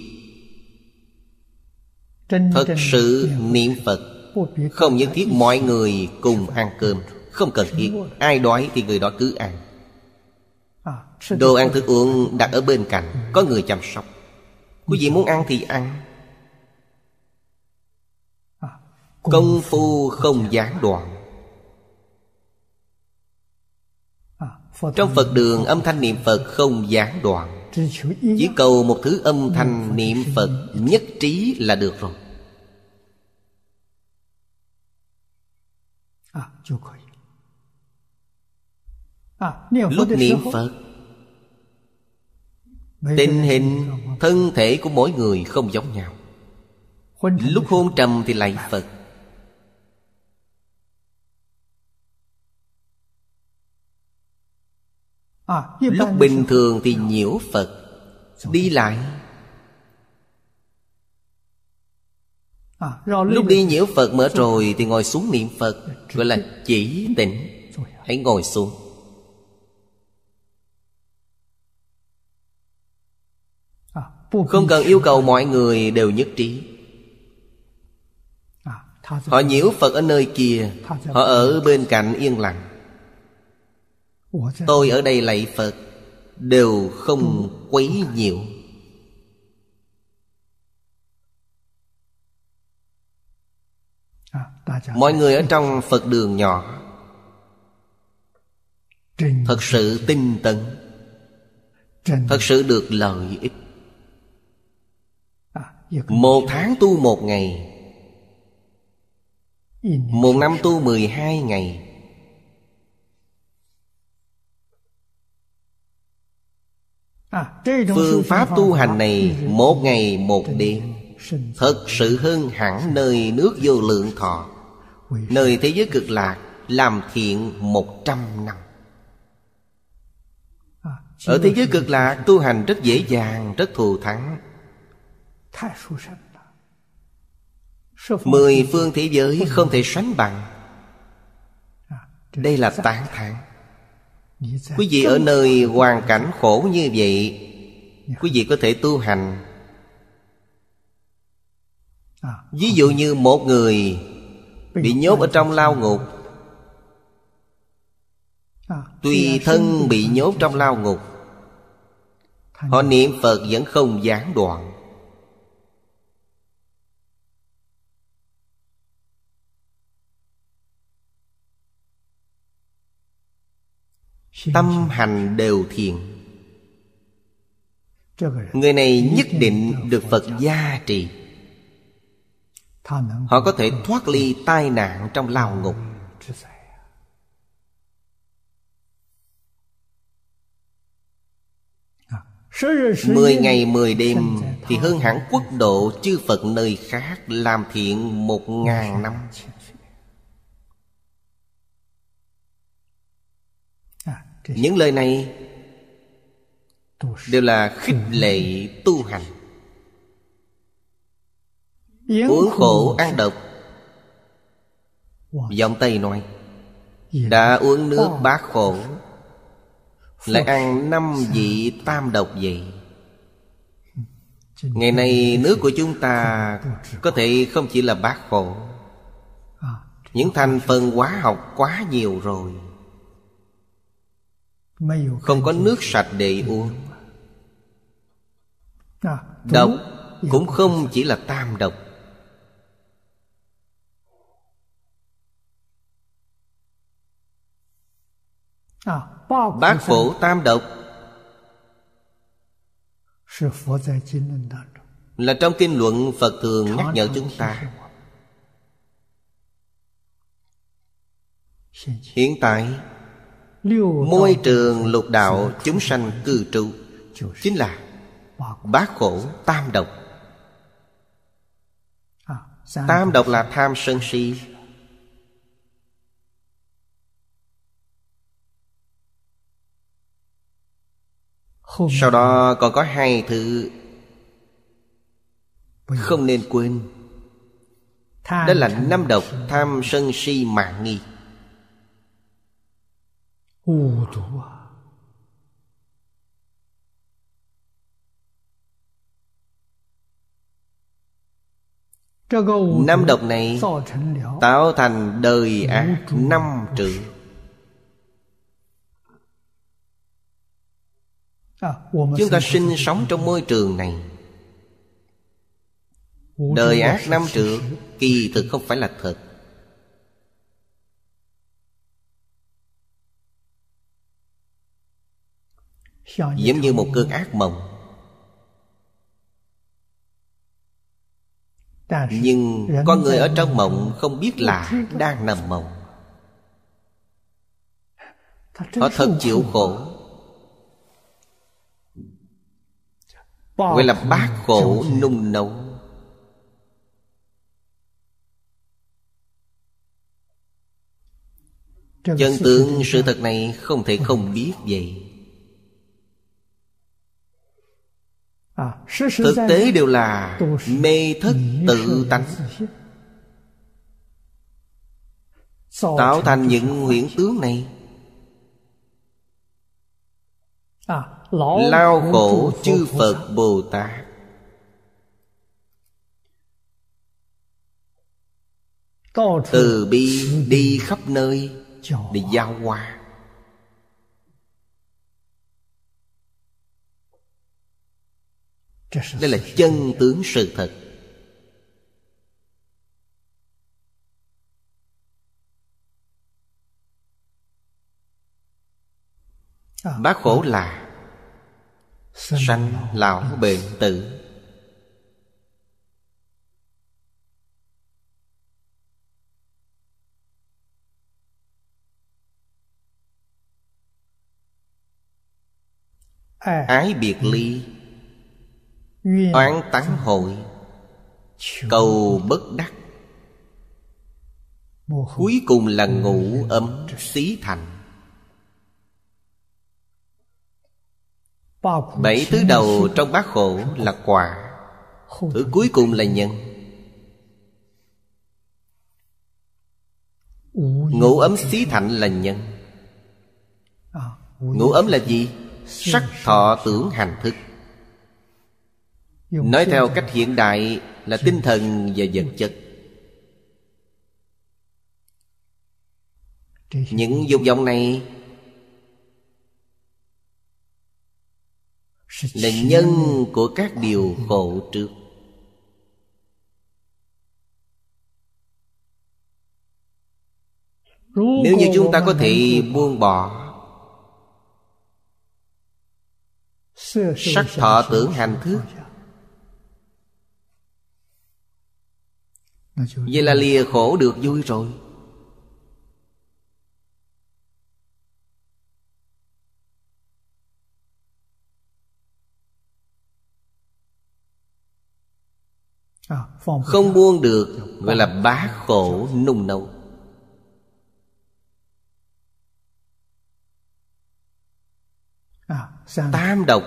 Thật sự niệm Phật Không nhất thiết mọi người cùng ăn cơm Không cần thiết Ai đói thì người đó cứ ăn Ờ, Đồ ăn thức uống đặt ở bên cạnh Có người chăm sóc Quý vị ừ. muốn ăn thì ăn ờ, Công phu không gián đoạn ờ, Trong Phật đường âm thanh niệm Phật không gián đoạn Chỉ cầu một thứ âm ừ, thanh niệm Phật nhất trí là được rồi À, lúc niệm phật tình hình thân thể của mỗi người không giống nhau lúc hôn trầm thì lại phật à, lúc bình thường thì nhiễu phật đi lại à, lúc đi nhiễu phật mở rồi thì ngồi xuống niệm phật gọi là chỉ tịnh hãy ngồi xuống Không cần yêu cầu mọi người đều nhất trí à, Họ nhiễu Phật ở nơi kia Họ ở bên cạnh yên lặng Tôi ở đây lạy Phật Đều không ừ. quấy nhiễu à, Mọi người ở trong Phật đường nhỏ Thật sự tinh tấn Thật sự được lợi ích một tháng tu một ngày Một năm tu mười hai ngày à, Phương pháp tu hành này Một ngày một đêm Thật sự hơn hẳn nơi nước vô lượng thọ Nơi thế giới cực lạc Làm thiện một trăm năm à, Ở thế giới cực lạc tu hành rất dễ dàng Rất thù thắng Mười phương thế giới không thể sánh bằng Đây là tán thán Quý vị ở nơi hoàn cảnh khổ như vậy Quý vị có thể tu hành Ví dụ như một người Bị nhốt ở trong lao ngục Tuy thân bị nhốt trong lao ngục Họ niệm Phật vẫn không gián đoạn tâm hành đều thiện, người này nhất định được phật gia trì họ có thể thoát ly tai nạn trong lao ngục Mười ngày mười đêm Thì hơn hẳn quốc độ chư Phật nơi khác Làm thiện một ngàn năm những lời này đều là khích lệ tu hành uống khổ ăn độc dòng tây nói dạ. đã uống nước bát khổ lại ăn năm vị tam độc vậy ngày nay nước của chúng ta có thể không chỉ là bát khổ à, những thành phần hóa học quá nhiều rồi không có nước sạch để uống à, Độc cũng không chỉ là tam độc à, bác phổ tam độc Là trong kinh luận Phật thường nhắc nhở chúng ta Hiện tại Môi trường lục đạo chúng sanh cư trụ Chính là bát khổ tam độc à, Tam độc là tham sân si Sau đó còn có hai thứ Không nên quên Đó là năm độc tham sân si mạng nghi 无毒啊！Năm à? độc này tạo thành đời ác năm trừ à, Chúng ta sinh sống trong môi trường này Đời ác năm trượng Kỳ thực không phải là thật Giống như một cơn ác mộng Nhưng con người ở trong mộng không biết là đang nằm mộng Họ thật chịu khổ Gọi là bát khổ nung nấu Chân tướng sự thật này không thể không biết vậy thực tế đều là mê thất tự tánh tạo thành những huyễn tướng này lao khổ chư phật bồ tát từ bi đi khắp nơi để giao hoa đây là chân tướng sự thật à, bác khổ à. là sanh lão bệnh tử à, ái biệt ừ. ly Oán tán hội Cầu bất đắc Cuối cùng là ngủ ấm xí thành Bảy thứ đầu trong bát khổ là quả Thứ cuối cùng là nhân ngủ ấm xí thạnh là nhân à, ngủ ấm là gì? Sắc thọ tưởng hành thức nói theo cách hiện đại là tinh thần và vật chất những dục vọng này là nhân của các điều khổ trước nếu như chúng ta có thể buông bỏ sắc thọ tưởng hành thức Vậy là lìa khổ được vui rồi à, Không buông được Gọi là bá khổ nung nấu à, Tam độc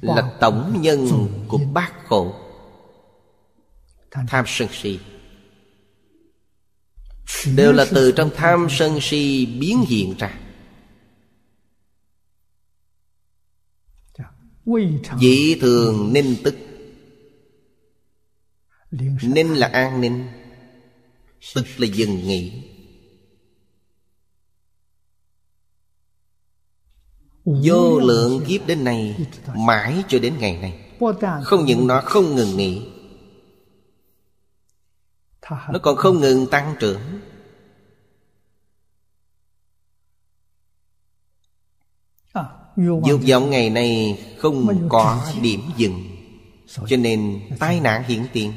Là tổng nhân của bát khổ tham sân si đều là từ trong tham sân si biến hiện ra dị dạ. thường ninh tức ninh là an ninh tức là dừng nghỉ vô lượng kiếp đến nay mãi cho đến ngày này không những nó không ngừng nghỉ nó còn không ngừng tăng trưởng dục vọng ngày nay không có điểm dừng cho nên tai nạn hiện tiền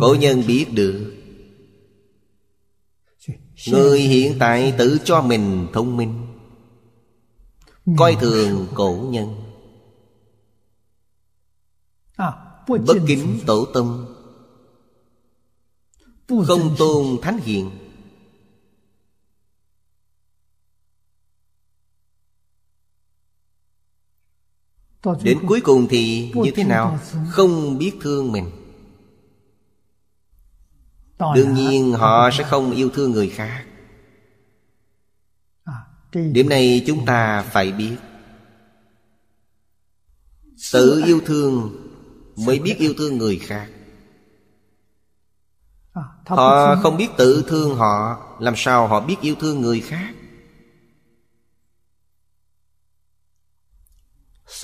cổ nhân biết được người hiện tại tự cho mình thông minh coi thường cổ nhân Bất kính tổ tông Không tôn thánh hiền Đến cuối cùng thì như thế nào? Không biết thương mình Đương nhiên họ sẽ không yêu thương người khác à, Điểm này chúng ta phải biết Sự yêu thương mới biết yêu thương người khác à, họ không biết tự thương họ làm sao họ biết yêu thương người khác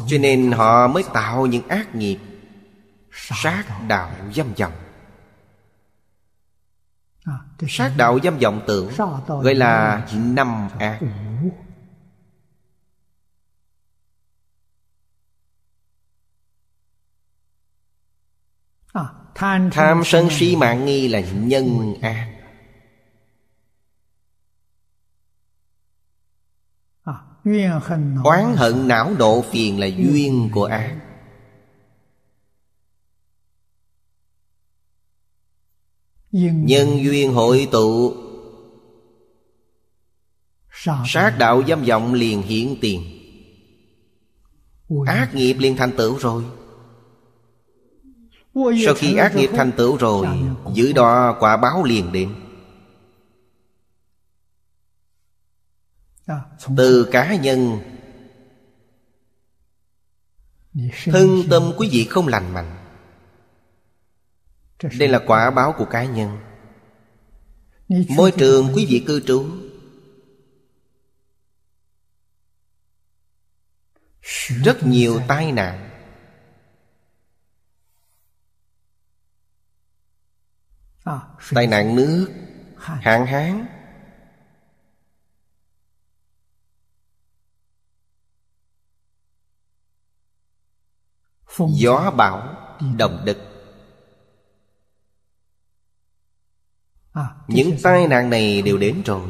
cho nên họ mới tạo những ác nghiệp sát đạo dâm vọng à, sát đạo dâm vọng tưởng gọi là năm ác Tham sân si mạng nghi là nhân ác à, Oán hận não độ phiền là duyên của ác Nhân duyên hội tụ Sát đạo dâm vọng liền hiện tiền Ác nghiệp liền thành tựu rồi sau khi ác nghiệp thành tựu rồi Giữ đo quả báo liền đến Từ cá nhân Thân tâm quý vị không lành mạnh Đây là quả báo của cá nhân Môi trường quý vị cư trú Rất nhiều tai nạn tai nạn nước hạn hán gió bão động đất à, những tai nạn này đều đến rồi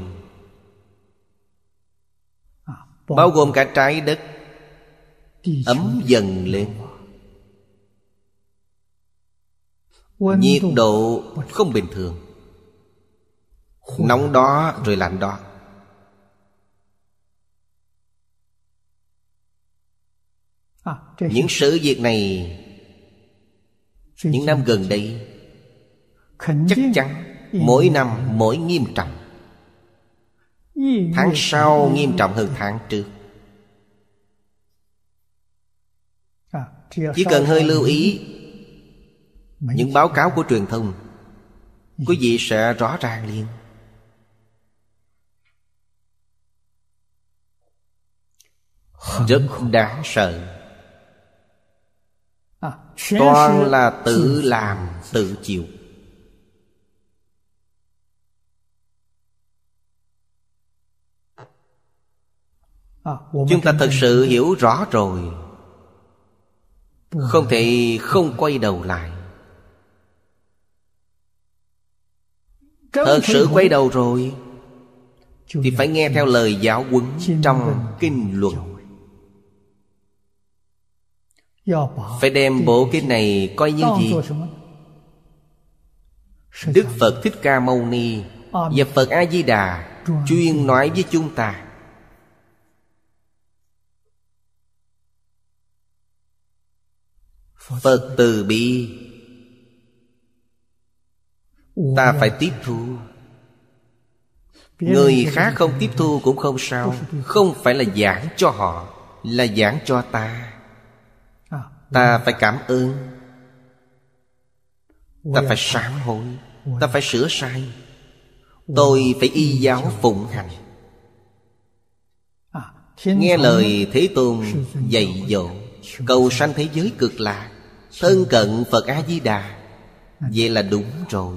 à, bao gồm cả trái đất ấm dần lên Nhiệt độ không bình thường Nóng đó rồi lạnh đó à, Những sự việc này Những năm gần đây Chắc chắn Mỗi năm mỗi nghiêm trọng Tháng sau nghiêm trọng hơn tháng trước à, Chỉ cần hơi lưu ý những báo cáo của truyền thông quý vị sẽ rõ ràng liền rất đáng sợ à, toàn là tự làm tự chịu à, chúng ta thật sự hiểu rõ rồi không thể không quay đầu lại Thật sự quay đầu rồi Thì phải nghe theo lời giáo huấn trong kinh luận Phải đem bộ kinh này coi như gì Đức Phật Thích Ca Mâu Ni Và Phật A-di-đà Chuyên nói với chúng ta Phật từ bi ta phải tiếp thu người khác không tiếp thu cũng không sao không phải là giảng cho họ là giảng cho ta ta phải cảm ơn ta phải sám hối ta phải sửa sai tôi phải y giáo phụng hành nghe lời thế tôn dạy dỗ cầu sanh thế giới cực lạc thân cận phật a di đà vậy là đúng rồi